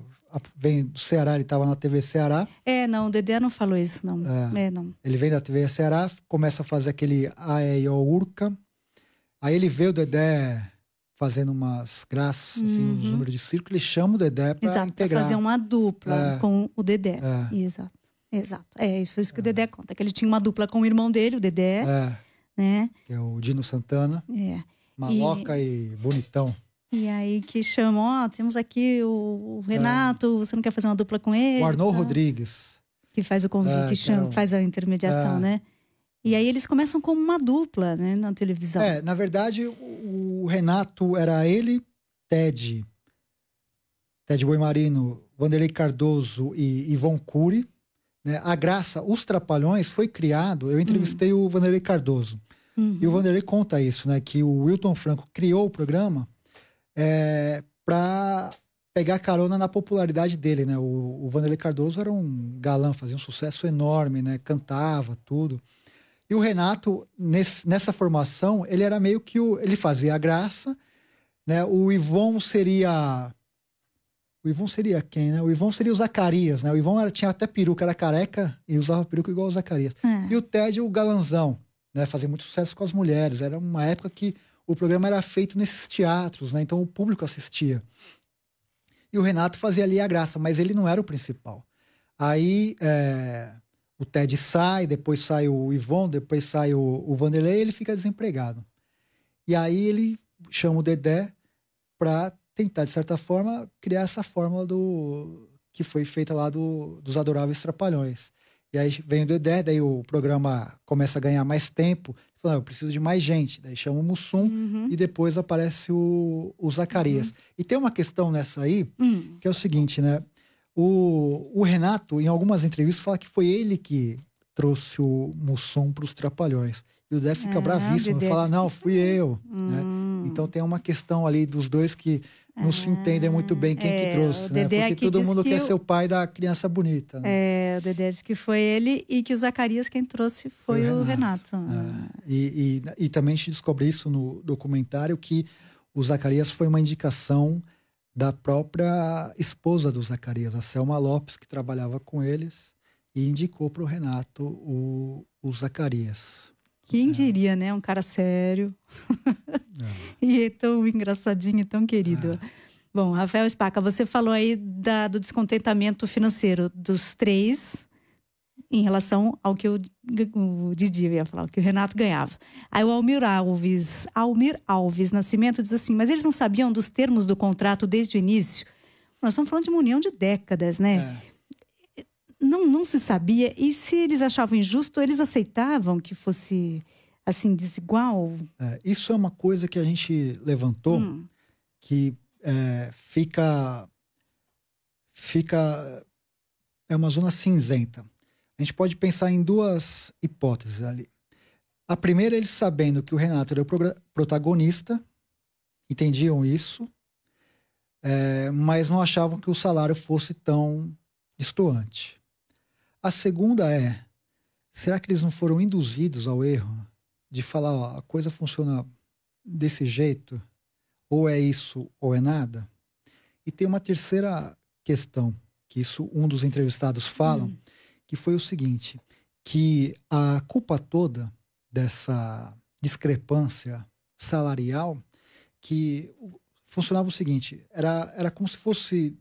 B: vem, do Ceará, ele estava na TV Ceará.
A: É, não, o Dedé não falou isso não. É. é não.
B: Ele vem da TV Ceará, começa a fazer aquele AEO Urca. Aí ele vê o Dedé fazendo umas graças, assim, uhum. assim, os números de circo, eles chamam o Dedé para integrar. fazer uma
A: dupla é. com o Dedé. É. Exato. Exato. É, foi isso que é. o Dedé conta, que ele tinha uma dupla com o irmão dele, o Dedé. É. Né?
B: Que é o Dino Santana. É. Maloca e, e bonitão.
A: E aí que chamou ó, temos aqui o é. Renato, você não quer fazer uma dupla com ele? O Arnô tá?
B: Rodrigues.
A: Que faz o convite, é, que, é chama, faz a intermediação, né? E aí eles começam como uma dupla, né, na televisão. É,
B: na verdade, o Renato era ele, Ted, Ted Boimarino, Vanderlei Cardoso e Ivon Cury. Né? A Graça, Os Trapalhões, foi criado... Eu entrevistei uhum. o Vanderlei Cardoso. Uhum. E o uhum. Vanderlei conta isso, né? Que o Wilton Franco criou o programa é, para pegar carona na popularidade dele, né? O, o Vanderlei Cardoso era um galã, fazia um sucesso enorme, né? Cantava, tudo. E o Renato, nesse, nessa formação, ele era meio que o. Ele fazia a graça, né? O Ivon seria. O Ivon seria quem, né? O Ivon seria o Zacarias, né? O Ivon era, tinha até peruca, era careca e usava peruca igual o Zacarias. É. E o Ted, o galanzão, né? Fazia muito sucesso com as mulheres. Era uma época que o programa era feito nesses teatros, né? Então o público assistia. E o Renato fazia ali a graça, mas ele não era o principal. Aí é, o Ted sai, depois sai o Ivon, depois sai o, o Vanderlei, ele fica desempregado. E aí ele chama o Dedé para tentar, de certa forma, criar essa fórmula do que foi feita lá do, dos Adoráveis Trapalhões. E aí vem o Dedé, daí o programa começa a ganhar mais tempo. Fala, ah, eu preciso de mais gente. Daí chama o Mussum uhum. e depois aparece o, o Zacarias. Uhum. E tem uma questão nessa aí, uhum. que é o seguinte, né? O, o Renato, em algumas entrevistas, fala que foi ele que trouxe o Mussum para os Trapalhões. E o Dé fica é, bravíssimo, fala, não, fui eu. Né? Hum. Né? Então tem uma questão ali dos dois que não se ah. entendem muito bem quem é, que trouxe, né? Porque todo mundo que quer o... ser o pai da criança bonita.
A: Né? É, o Dedé diz que foi ele e que o Zacarias quem trouxe foi, foi o Renato. Renato.
B: É. E, e, e, também a gente descobre isso no documentário, que o Zacarias foi uma indicação da própria esposa do Zacarias, a Selma Lopes, que trabalhava com eles, e indicou para o Renato o, Zacarias.
A: Quem é. diria, né? Um cara sério. (laughs) É. e tão engraçadinho e tão querido. É. Bom, Rafael Spaca, você falou aí da, do descontentamento financeiro dos três em relação ao que o, o Didi ia falar, o que o Renato ganhava. Aí o Almir Alves, Almir Alves Nascimento diz assim, mas eles não sabiam dos termos do contrato desde o início? Nós estamos falando de uma união de décadas, né? É. Não, não se sabia, e se eles achavam injusto, eles aceitavam que fosse assim, desigual?
B: É, isso é uma coisa que a gente levantou, hum. que é, fica, fica, é uma zona cinzenta a gente pode pensar em duas hipóteses ali. A primeira, eles sabendo que o Renato era o protagonista, entendiam isso, é, mas não achavam que o salário fosse tão estoante. A segunda é: será que eles não foram induzidos ao erro de falar, ó, a coisa funciona desse jeito, ou é isso ou é nada? E tem uma terceira questão que isso um dos entrevistados fala, hum e foi o seguinte, que a culpa toda dessa discrepância salarial que funcionava o seguinte, era, era como se fosse,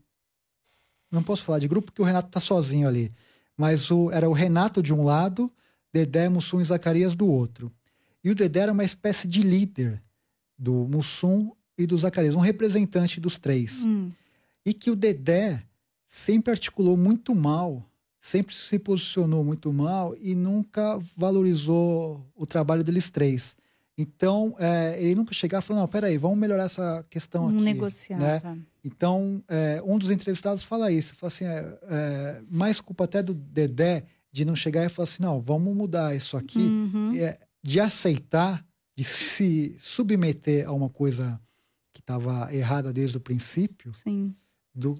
B: não posso falar de grupo porque o Renato está sozinho ali, mas o, era o Renato de um lado, Dedé, Mussum e Zacarias do outro. E o Dedé era uma espécie de líder do Mussum e do Zacarias, um representante dos três. Hum. E que o Dedé sempre articulou muito mal sempre se posicionou muito mal e nunca valorizou o trabalho deles três. Então, é, ele nunca chegava e falou, não, peraí, vamos melhorar essa questão não aqui. Né? Negociava. Né? Então, é, um dos entrevistados fala isso, fala assim, é, é, mais culpa até do Dedé de não chegar e falar assim, não, vamos mudar isso aqui, uhum. É, de aceitar, de se submeter a uma coisa que estava errada desde o princípio. Sim.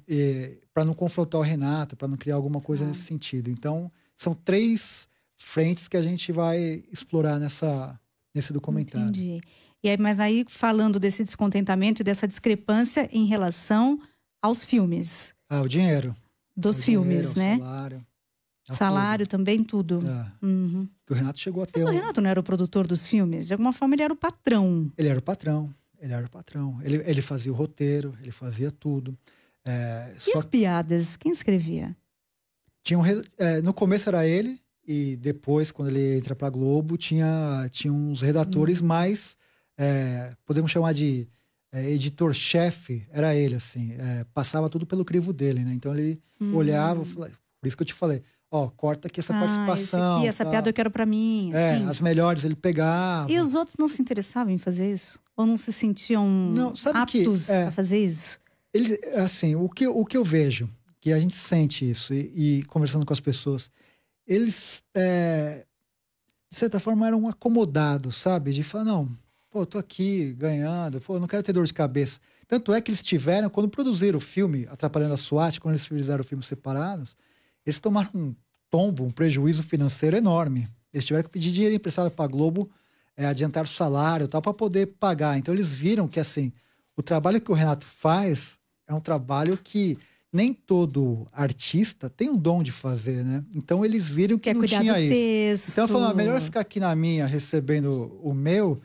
B: Eh, para não confrontar o Renato, para não criar alguma coisa ah. nesse tá. sentido. Então, são três frentes que a gente vai explorar nessa, nesse documentário. Entendi.
A: E aí, mas aí, falando desse descontentamento e dessa discrepância em relação aos filmes.
B: Ah, o dinheiro.
A: Dos o filmes, dinheiro, né?
B: Salário. É salário
A: tudo. também, tudo. É. Uhum.
B: o Renato chegou a ter. Mas o um...
A: Renato não era o produtor dos filmes? De alguma forma, ele era o patrão.
B: Ele era o patrão. Ele era o patrão. Ele, ele fazia o roteiro, ele fazia tudo. É, e as
A: piadas? Quem escrevia?
B: Tinha um, é, no começo era ele, e depois, quando ele entra pra Globo, tinha, tinha uns redatores uhum. mais, é, podemos chamar de é, editor-chefe, era ele, assim. É, passava tudo pelo crivo dele, né? Então ele hum. olhava, por isso que eu te falei, ó, oh, corta aqui essa ah, participação. e essa tá. piada
A: eu quero para mim. É, assim. as melhores
B: ele pegava. E os
A: outros não se interessavam em fazer isso? Ou não se sentiam não, aptos que, é, a fazer isso?
B: Eles, assim, o que, o que eu vejo, que a gente sente isso, e, e conversando com as pessoas, eles, é, de certa forma, eram acomodados, sabe? De falar, não, pô, tô aqui ganhando, pô, não quero ter dor de cabeça. Tanto é que eles tiveram, quando produziram o filme, atrapalhando a SWAT, quando eles fizeram o filme separados, eles tomaram um tombo, um prejuízo financeiro enorme. Eles tiveram que pedir dinheiro emprestado para a Globo, é, adiantar o salário tal, para poder pagar. Então eles viram que, assim, o trabalho que o Renato faz é um trabalho que nem todo artista tem um dom de fazer, né? Então eles viram que Quer não tinha isso. Texto. Então eu falo, ah, melhor ficar aqui na minha recebendo o meu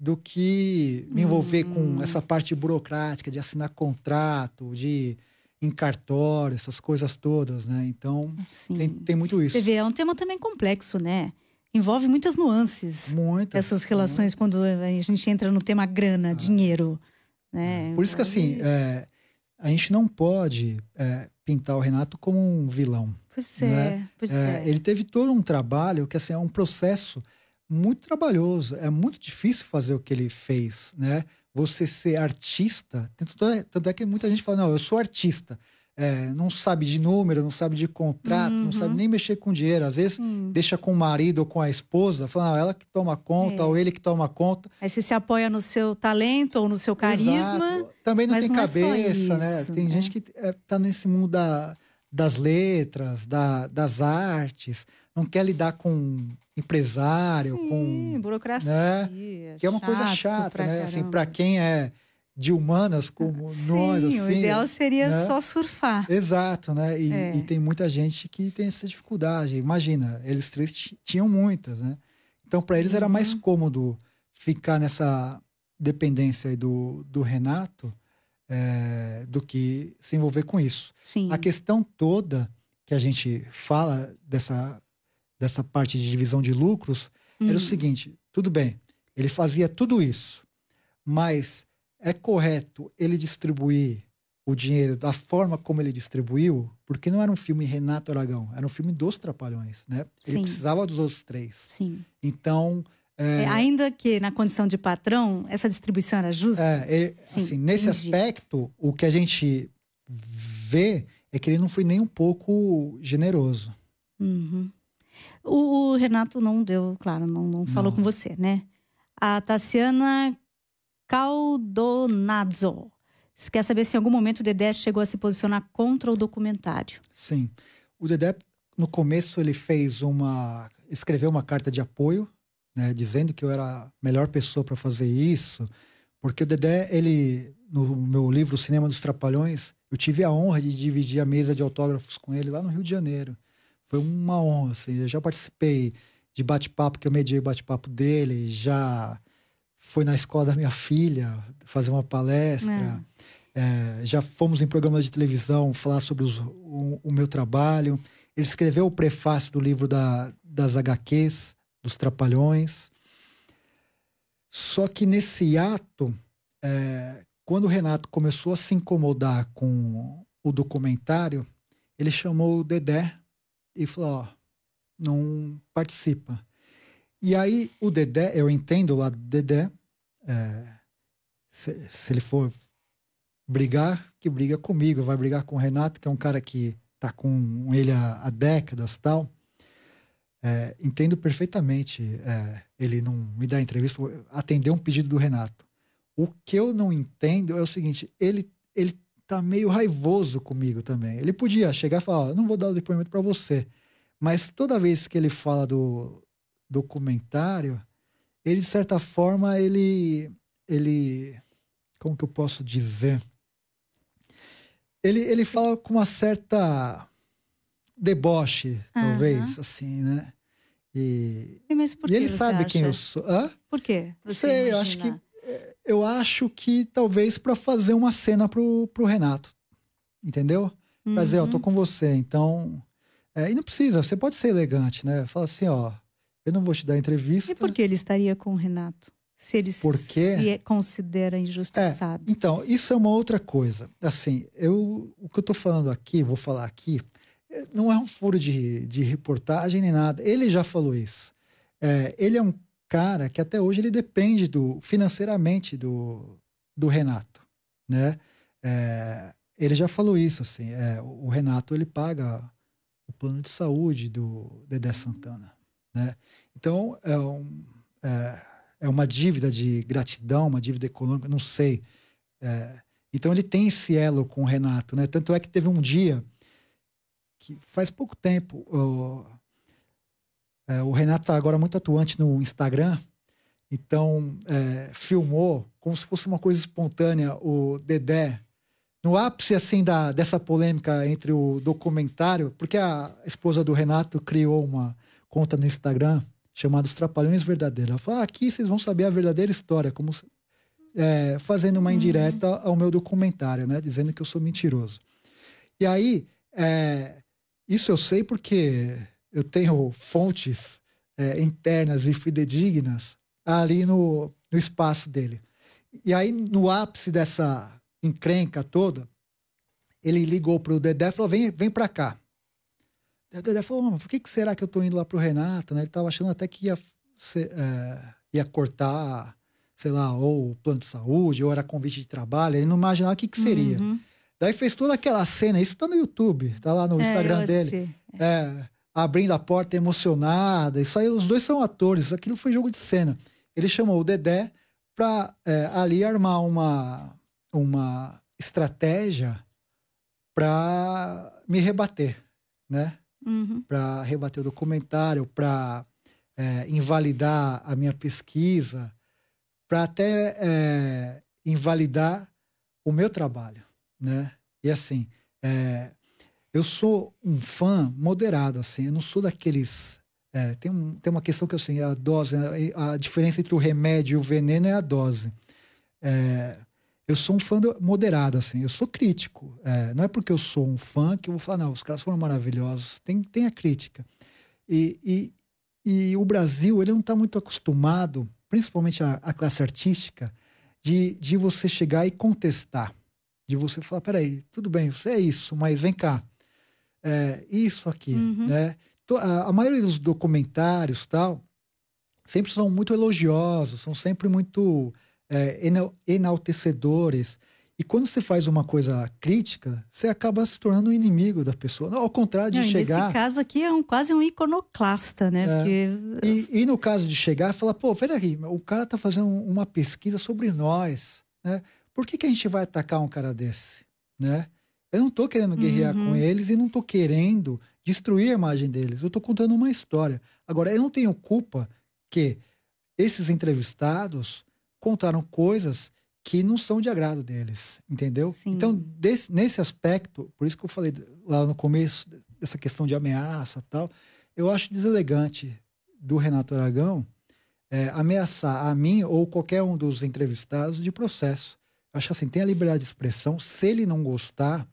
B: do que me envolver hum. com essa parte burocrática de assinar contrato, de em cartório, essas coisas todas, né? Então assim, tem, tem,
A: muito isso. TV é um tema também complexo, né? Envolve muitas nuances. Muitas. Essas relações muitas. quando a gente entra no tema grana, ah. dinheiro. Né? Por isso que assim, é,
B: a gente não pode é, pintar o Renato como um vilão.
A: Por ser, né? É, é, é.
B: Ele teve todo um trabalho, que assim, é um processo muito trabalhoso. É muito difícil fazer o que ele fez, né? Você ser artista, tanto é, é que muita gente fala, não, eu sou artista. É, não sabe de número, não sabe de contrato, uhum. não sabe uhum. nem mexer com dinheiro. Às vezes uhum. deixa com o marido ou com a esposa, falando, ela que toma conta, é. ou ele que toma conta.
A: Aí você se apoia no seu talento ou no seu carisma. Exato. Também não Mas tem não é cabeça, é né? tem né? gente
B: que está é, nesse mundo da, das letras, da, das artes, não quer lidar com empresário, Sim, com. Né? burocracia. Né? Que é uma coisa chata, pra né? Assim, caramba. Assim, para quem é de humanas como ah, Sim, nós, assim. O ideal seria né? só
A: surfar.
B: Exato, né? E, é. e, tem muita gente que tem essa dificuldade. Imagina, eles três tinham muitas, né? Então, para eles era mais uhum. cômodo ficar nessa dependência do, do Renato é, do que se envolver com isso. Sim. A questão toda que a gente fala dessa, dessa parte de divisão de lucros uhum. era o uhum. seguinte: tudo bem, ele fazia tudo isso, mas é correto ele distribuir o dinheiro da forma como ele distribuiu, porque não era um filme Renato Aragão, era um filme dos Trapalhões, né? Ele Sim. precisava dos outros três. Sim. Então, é, é, ainda
A: que na condição de patrão, essa distribuição era justa? É, Sim, assim, nesse entendi.
B: aspecto, o que a gente vê é que ele não foi nem um pouco generoso.
A: Uhum. O, o, Renato não deu, claro, não, não falou não. com você, né? A Tassiana Caldonazzo quer saber se em algum momento o Dedé chegou a se posicionar contra o documentário.
B: Sim. O Dedé, no começo, ele fez uma. escreveu uma carta de apoio né, dizendo que eu era a melhor pessoa para fazer isso, porque o Dedé, ele, no meu livro o Cinema dos Trapalhões, eu tive a honra de dividir a mesa de autógrafos com ele lá no Rio de Janeiro. Foi uma honra, assim, eu já participei de bate-papo, que eu mediei o bate-papo dele, já foi na escola da minha filha fazer uma palestra, é. É, já fomos em programas de televisão falar sobre os, o, o, meu trabalho. Ele escreveu o prefácio do livro da, das HQs, dos Trapalhões. Só que nesse ato, é, quando o Renato começou a se incomodar com o documentário, ele chamou o Dedé e falou: ó, não participa. E aí o Dedé, eu entendo lá do Dedé, é, se, se, ele for brigar, que briga comigo, vai brigar com o Renato, que é um cara que tá com ele há, há décadas tal. É, entendo perfeitamente é, ele não me dar entrevista, atender um pedido do Renato. O que eu não entendo é o seguinte: ele, ele tá meio raivoso comigo também. Ele podia chegar e falar: não vou dar o depoimento para você. Mas toda vez que ele fala do documentário, ele, de certa forma, ele. ele como que eu posso dizer? Ele, ele fala com uma certa deboche, uhum. talvez, assim, né? E, Mas por e que ele sabe acha? quem eu sou. Hã? Por quê? Você Sei, imagina? eu acho que é, eu acho que talvez para fazer uma cena pro, pro Renato. Entendeu? Uhum. eu ó, tô uhum. com você, então. É, e não precisa, você pode ser elegante, né? Fala assim, ó, eu não vou te dar entrevista. E por que
A: ele estaria com o Renato? Se ele Porque... se é, considera injustiçado.
B: É, então, isso é uma outra coisa. Assim, eu o que eu tô falando aqui, vou falar aqui, não é um furo de, de reportagem nem nada. Ele já falou isso. É, ele é um cara que até hoje ele depende do financeiramente do, do Renato, né? É, ele já falou isso, assim. É, o Renato ele paga o plano de saúde do Dedé Santana, né? Então é, um, é, é uma dívida de gratidão, uma dívida econômica, não sei. É, então ele tem esse elo com o Renato, né? Tanto é que teve um dia que faz pouco tempo, o, é, o Renato está agora muito atuante no Instagram, então é, filmou como se fosse uma coisa espontânea o Dedé. No ápice assim da, dessa polêmica entre o documentário, porque a esposa do Renato criou uma conta no Instagram chamada Os Trapalhões Verdadeiros. Ela falou: ah, aqui vocês vão saber a verdadeira história, como é, fazendo uma uhum. indireta uhum. ao meu documentário, né? Dizendo que eu sou mentiroso. E aí, é, isso eu sei porque eu tenho fontes é, internas e fidedignas ali no, no espaço dele. E aí, no ápice dessa encrenca toda, ele ligou para o Dedé e falou: vem, vem para cá. O Dedé falou: mas por que, que será que eu estou indo lá para o Renato? Né? Ele estava achando até que ia, ser, é, ia cortar, sei lá, ou plano de saúde, ou era convite de trabalho. Ele não imaginava o que, que seria. Uhum. Daí fez toda aquela cena, isso tá no YouTube, tá lá no é, Instagram dele. É, abrindo a porta emocionada. Isso aí, os dois são atores, aquilo foi jogo de cena. Ele chamou o Dedé para é, ali armar uma, uma estratégia para me rebater, né? Uhum. Para rebater o documentário, para é, invalidar a minha pesquisa, para até é, invalidar o meu trabalho né? E assim, é, eu sou um fã moderado, assim, eu não sou daqueles. É, tem, um, tem uma questão que assim, a dose, a, a diferença entre o remédio e o veneno é a dose. É, eu sou um fã moderado, assim, eu sou crítico. É, não é porque eu sou um fã que eu vou falar, não, os caras foram maravilhosos, tem, tem a crítica. E, e, e o Brasil, ele não está muito acostumado, principalmente a, a classe artística, de, de você chegar e contestar de você falar, peraí, tudo bem, você é isso, mas vem cá, é isso aqui, uhum. né? A, maioria dos documentários tal sempre são muito elogiosos, são sempre muito é, enaltecedores. E quando você faz uma coisa crítica, você acaba se tornando um inimigo da pessoa. ao contrário de Não, chegar. Nesse
A: caso aqui é um, quase um iconoclasta, né? É. Porque...
B: E, e, no caso de chegar e falar, pô, peraí, o cara tá fazendo uma pesquisa sobre nós. Né? Por que, que a gente vai atacar um cara desse? Né? Eu não estou querendo guerrear uhum. com eles e não estou querendo destruir a imagem deles. Eu estou contando uma história. Agora, eu não tenho culpa que esses entrevistados contaram coisas que não são de agrado deles, entendeu? Sim. Então, desse, nesse aspecto, por isso que eu falei lá no começo, dessa questão de ameaça tal, eu acho deselegante do Renato Aragão é, ameaçar a mim ou qualquer um dos entrevistados de processo acho assim, tem a liberdade de expressão. Se ele não gostar,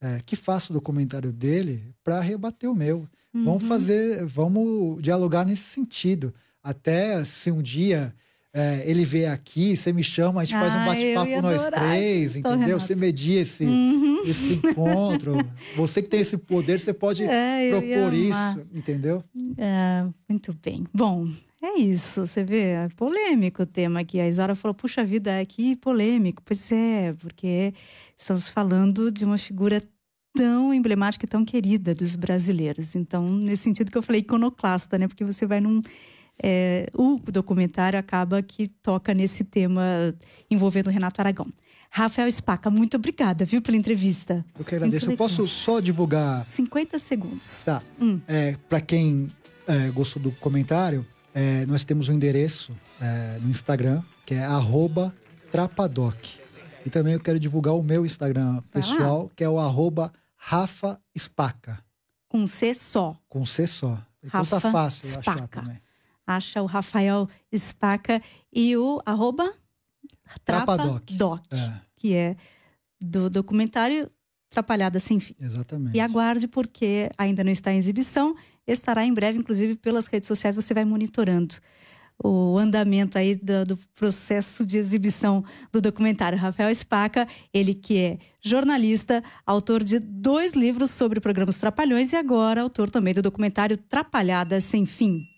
B: é, que faça o documentário dele para rebater o meu. Uhum. Vamos fazer, vamos dialogar nesse sentido. Até se um dia é, ele vier aqui, você me chama, a gente ah, faz um ah, bate-papo nós três, Estou entendeu? Você media esse,
A: uhum. esse encontro.
B: Você que tem esse poder, você pode (laughs) é, propor isso, entendeu?
A: É, muito bem. Bom, é isso, você vê, é polêmico o tema aqui. A Isaura falou, puxa vida, aqui polêmico. Pois é, porque estamos falando de uma figura tão emblemática e tão querida dos brasileiros. Então, nesse sentido que eu falei iconoclasta, né? Porque você vai num... É, o documentário acaba que toca nesse tema envolvendo o Renato Aragão. Rafael Spaca, muito obrigada, viu, pela entrevista. Eu que agradeço. Eu posso
B: só divulgar...
A: 50 segundos. Tá. Hum.
B: É, Para quem é, gostou do comentário é, nós temos um endereço é, no Instagram, que é arroba trapadoc. E também eu quero divulgar o meu Instagram pessoal, ah. que é o arroba Rafa Spaca.
A: Com C só. Com C só.
B: Então tá Rafa tá fácil Spaca. achar também.
A: Acha o Rafael Spaca e o arroba Trapadoc, Trapadoc é. que é do documentário Trapalhada Sem Fim.
B: Exatamente. E
A: aguarde, porque ainda não está em exibição, estará em breve, inclusive pelas redes sociais, você vai monitorando o andamento aí do, do, processo de exibição do documentário. Rafael Espaca, ele que é jornalista, autor de dois livros sobre programas Trapalhões e agora autor também do documentário Trapalhada Sem Fim.